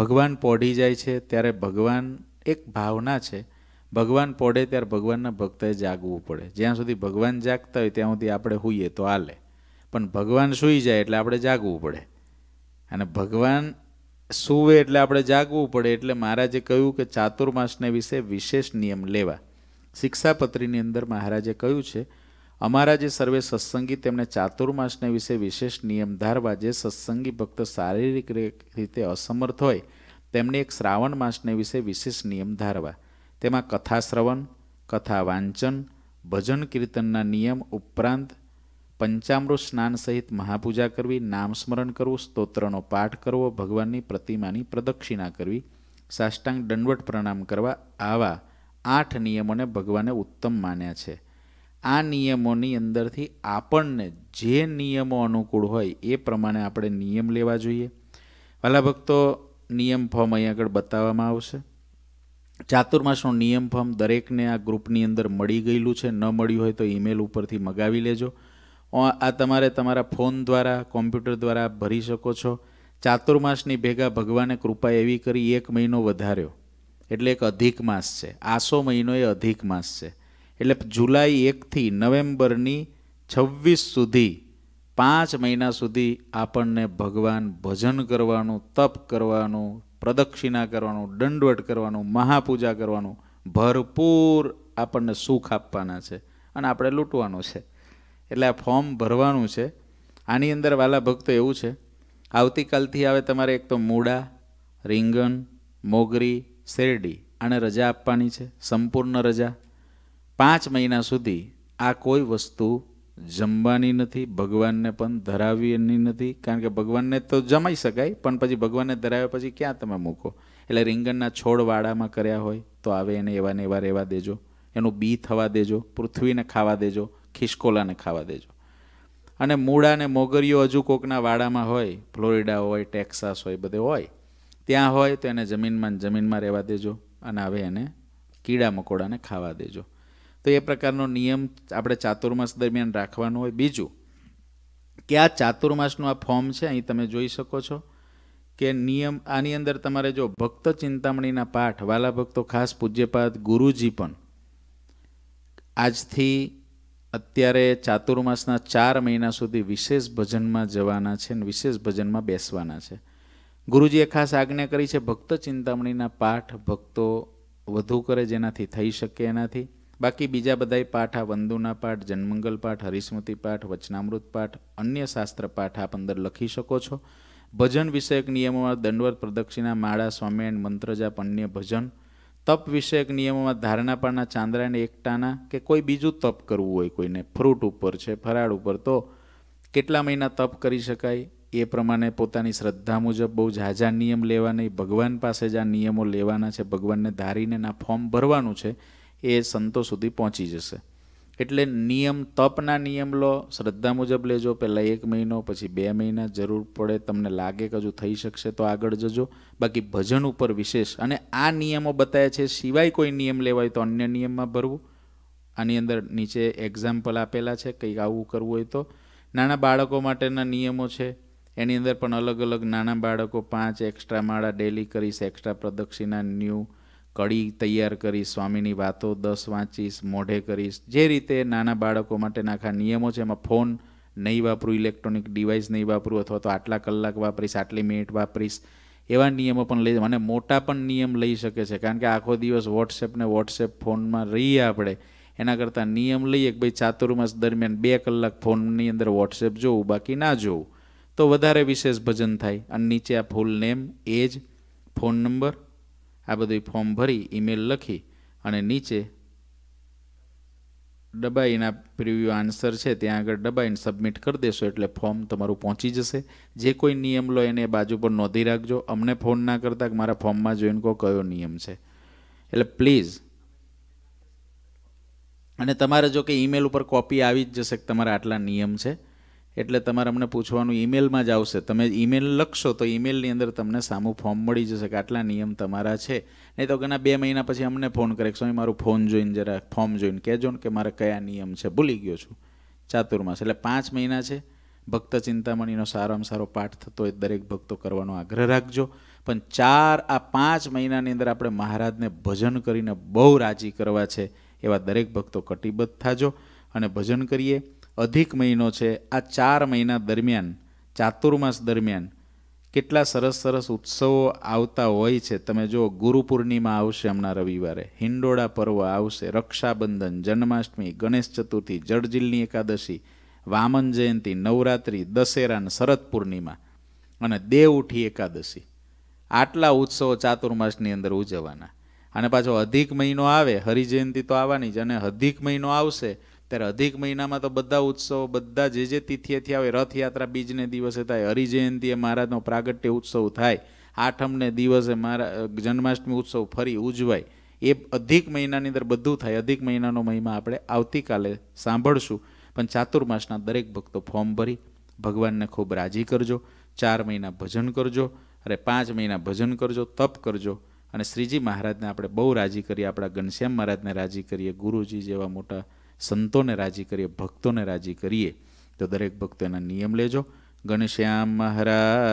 S1: ભગવાન પોઢી જાય છે ત્યારે ભગવાન એક ભાવના છે ભગવાન પોઢે ત્યારે ભગવાનના ભક્તએ જાગવું પડે જ્યાં સુધી ભગવાન જાગતા હોય ત્યાં સુધી આપણે હોઈએ તો હાલે પણ ભગવાન સૂઈ જાય એટલે આપણે જાગવું પડે અને ભગવાન સૂવે એટલે આપણે જાગવું પડે એટલે મહારાજે કહ્યું કે ચાતુર્માસને વિશે વિશેષ નિયમ લેવા શિક્ષાપત્રીની અંદર મહારાજે કહ્યું છે અમારા જે સર્વે સત્સંગી તેમણે ચાતુર્માસને વિશે વિશેષ નિયમ ધારવા જે સત્સંગી ભક્ત શારીરિક રીતે અસમર્થ હોય તેમને એક શ્રાવણ માસને વિશે વિશેષ નિયમ ધારવા તેમાં કથા શ્રવણ કથા વાંચન ભજન કીર્તનના નિયમ ઉપરાંત પંચામૃત સ્નાન સહિત મહાપૂજા કરવી નામ સ્મરણ કરવું સ્તોત્રનો પાઠ કરવો ભગવાનની પ્રતિમાની પ્રદક્ષિણા કરવી સાષ્ટાંગ દંડવટ પ્રણામ કરવા આવા આઠ નિયમોને ભગવાને ઉત્તમ માન્યા છે આ નિયમોની અંદરથી આપણને જે નિયમો અનુકૂળ હોય એ પ્રમાણે આપણે નિયમ લેવા જોઈએ વાલા ભક્તો નિયમ ફોર્મ અહીં આગળ બતાવવામાં આવશે ચાતુર્માસનો નિયમ ફોર્મ દરેકને આ ગ્રુપની અંદર મળી ગયેલું છે ન મળ્યું હોય તો ઈમેલ ઉપરથી મગાવી લેજો આ તમારે તમારા ફોન દ્વારા કોમ્પ્યુટર દ્વારા ભરી શકો છો ચાતુર્માસની ભેગા ભગવાને કૃપા એવી કરી એક મહિનો વધાર્યો એટલે એક અધિક માસ છે આસો મહિનો એ અધિક માસ છે એટલે જુલાઈ એકથી નવેમ્બરની છવ્વીસ સુધી પાંચ મહિના સુધી આપણને ભગવાન ભજન કરવાનું તપ કરવાનું પ્રદક્ષિણા કરવાનું દંડવટ કરવાનું મહાપૂજા કરવાનું ભરપૂર આપણને સુખ આપવાના છે અને આપણે લૂંટવાનું છે એટલે આ ફોર્મ ભરવાનું છે આની અંદર વાલા ભક્તો એવું છે આવતીકાલથી આવે તમારે એક તો મૂળા રીંગણ મોગરી શેરડી આને રજા આપવાની છે સંપૂર્ણ રજા પાંચ મહિના સુધી આ કોઈ વસ્તુ જમવાની નથી ભગવાનને પણ ધરાવીની નથી કારણ કે ભગવાનને તો જમાઈ શકાય પણ પછી ભગવાનને ધરાવ્યા પછી ક્યાં તમે મૂકો એટલે રીંગણના છોડ વાડામાં કર્યા હોય તો આવે એને એવા ને એવા રહેવા દેજો એનું બી થવા દેજો પૃથ્વીને ખાવા દેજો ખિસકોલાને ખાવા દેજો અને મૂળાને મોગરીઓ હજુ કોકના વાડામાં હોય ફ્લોરિડા હોય ટેક્સાસ હોય બધે હોય ત્યાં હોય તો એને જમીનમાં જમીનમાં રહેવા દેજો અને આવે એને કીડા મકોડાને ખાવા દેજો તો એ પ્રકારનો નિયમ આપણે ચાતુર્માસ દરમિયાન રાખવાનો હોય બીજું કે આ ચાતુર્માસનું આ ફોર્મ છે અહીં તમે જોઈ શકો છો કે નિયમ આની અંદર તમારે જો ભક્ત ચિંતામણીના પાઠ વાલા ભક્તો ખાસ પૂજ્યપાદ ગુરુજી પણ આજથી અત્યારે ચાતુર્માસના ચાર મહિના સુધી વિશેષ ભજનમાં જવાના છે અને વિશેષ ભજનમાં બેસવાના છે ગુરુજીએ ખાસ આજ્ઞા કરી છે ભક્ત ચિંતામણીના પાઠ ભક્તો વધુ કરે જેનાથી થઈ શકે એનાથી બાકી બીજા બધાય પાઠ આ વંદુના પાઠ જન્મંગલ પાઠ હરિસ્મૃતિ પાઠ વચનામૃત પાઠ અન્ય શાસ્ત્ર પાઠ આપ અંદર લખી શકો છો ભજન વિષયક નિયમોમાં દંડવત પ્રદક્ષિણા માળા સ્વામિયાણ મંત્રજાપ અન્ય ભજન તપ વિષયક નિયમોમાં ધારણા પાના ચાંદ્રાને એકટાના કે કોઈ બીજું તપ કરવું હોય કોઈને ફ્રૂટ ઉપર છે ફરાળ ઉપર તો કેટલા મહિના તપ કરી શકાય એ પ્રમાણે પોતાની શ્રદ્ધા મુજબ બહુ ઝાઝા નિયમ લેવા નહીં ભગવાન પાસે જ આ નિયમો લેવાના છે ભગવાનને ધારીને ના ફોર્મ ભરવાનું છે એ સંતો સુધી પહોંચી જશે એટલે નિયમ તપના નિયમ લો શ્રદ્ધા મુજબ લેજો પહેલાં એક મહિનો પછી બે મહિના જરૂર પડે તમને લાગે કે હજુ થઈ શકશે તો આગળ જજો બાકી ભજન ઉપર વિશેષ અને આ નિયમો બતાવે છે સિવાય કોઈ નિયમ લેવાય તો અન્ય નિયમમાં ભરવું આની અંદર નીચે એક્ઝામ્પલ આપેલા છે કંઈક આવું કરવું હોય તો નાના બાળકો માટેના નિયમો છે એની અંદર પણ અલગ અલગ નાના બાળકો પાંચ એક્સ્ટ્રા માળા ડેલી કરીશ એક્સ્ટ્રા પ્રદક્ષિણા ન્યૂ કડી તૈયાર કરીશ સ્વામીની વાતો દસ વાંચીશ મોઢે કરીશ જે રીતે નાના બાળકો માટેના આખા નિયમો છે એમાં ફોન નહીં વાપરું ઇલેક્ટ્રોનિક ડિવાઇસ નહીં વાપરું અથવા તો આટલા કલાક વાપરીશ આટલી મિનિટ વાપરીશ એવા નિયમો પણ લઈ અને મોટા પણ નિયમ લઈ શકે છે કારણ કે આખો દિવસ વોટ્સએપને વોટ્સએપ ફોનમાં રહીએ આપણે એના કરતાં નિયમ લઈએ કે ભાઈ ચાતુર્માસ દરમિયાન બે કલાક ફોનની અંદર વોટ્સએપ જોવું બાકી ના જોવું તો વધારે વિશેષ ભજન થાય અને નીચે આ full name age phone number આ બધું ફોર્મ ભરી ઈમેલ લખી અને નીચે ડબાઈના પ્રિવ્યુ આન્સર છે ત્યાં આગળ ડબાઈને સબમિટ કરી દેશો એટલે ફોર્મ તમારું પહોંચી જશે જે કોઈ નિયમ લો એને બાજુ પર નોંધી રાખજો અમને ફોન ના કરતા કે મારા ફોર્મમાં જોઈને કહો કયો નિયમ છે એટલે પ્લીઝ અને તમારે જો કે ઈમેલ ઉપર કોપી આવી જ જશે કે તમારા આટલા નિયમ છે એટલે તમારે અમને પૂછવાનું ઈમેલમાં જ આવશે તમે ઈમેલ લખશો તો ઈમેલની અંદર તમને સામું ફોર્મ મળી જશે કે આટલા નિયમ તમારા છે નહીં તો ઘણા બે મહિના પછી અમને ફોન કરે સ્વામી મારું ફોન જોઈને જરા ફોર્મ જોઈને કહેજો ને કે મારે કયા નિયમ છે ભૂલી ગયો છું ચાતુર્માસ એટલે પાંચ મહિના છે ભક્ત ચિંતામણીનો સારામાં સારો પાઠ થતો હોય દરેક ભક્તો કરવાનો આગ્રહ રાખજો પણ ચાર આ પાંચ મહિનાની અંદર આપણે મહારાજને ભજન કરીને બહુ રાજી કરવા છે એવા દરેક ભક્તો કટિબદ્ધ થાજો અને ભજન કરીએ અધિક મહિનો છે આ ચાર મહિના દરમિયાન ચાતુર્માસ દરમિયાન કેટલા સરસ સરસ ઉત્સવો આવતા હોય છે તમે જો ગુરુ પૂર્ણિમા આવશે હમણાં રવિવારે હિંડોળા પર્વ આવશે રક્ષાબંધન જન્માષ્ટમી ગણેશ ચતુર્થી જળજીલની એકાદશી વામન જયંતિ નવરાત્રિ દશેરા શરદ પૂર્ણિમા અને દેવઉઠી એકાદશી આટલા ઉત્સવો ચાતુર્માસની અંદર ઉજવવાના અને પાછો અધિક મહિનો આવે હરિજયંતિ તો આવવાની જ અને અધિક મહિનો આવશે ત્યારે અધિક મહિનામાં તો બધા ઉત્સવો બધા જે જે તિથિએથી આવે રથયાત્રા બીજને દિવસે થાય હરિજયંતીએ મહારાજનો પ્રાગટ્ય ઉત્સવ થાય આઠમને દિવસે મારા જન્માષ્ટમી ઉત્સવ ફરી ઉજવાય એ અધિક મહિનાની અંદર બધું થાય અધિક મહિનાનો મહિમા આપણે આવતીકાલે સાંભળશું પણ ચાતુર્માસના દરેક ભક્તો ફોર્મ ભરી ભગવાનને ખૂબ રાજી કરજો ચાર મહિના ભજન કરજો અરે પાંચ મહિના ભજન કરજો તપ કરજો અને શ્રીજી મહારાજને આપણે બહુ રાજી કરીએ આપણા ઘનશ્યામ મહારાજને રાજી કરીએ ગુરુજી જેવા મોટા સંતોને રાજી કરીએ ભક્તોને રાજી કરીએ તો દરેક ભક્તો એના નિયમ લેજો ગણેશ્યામ મહારાજ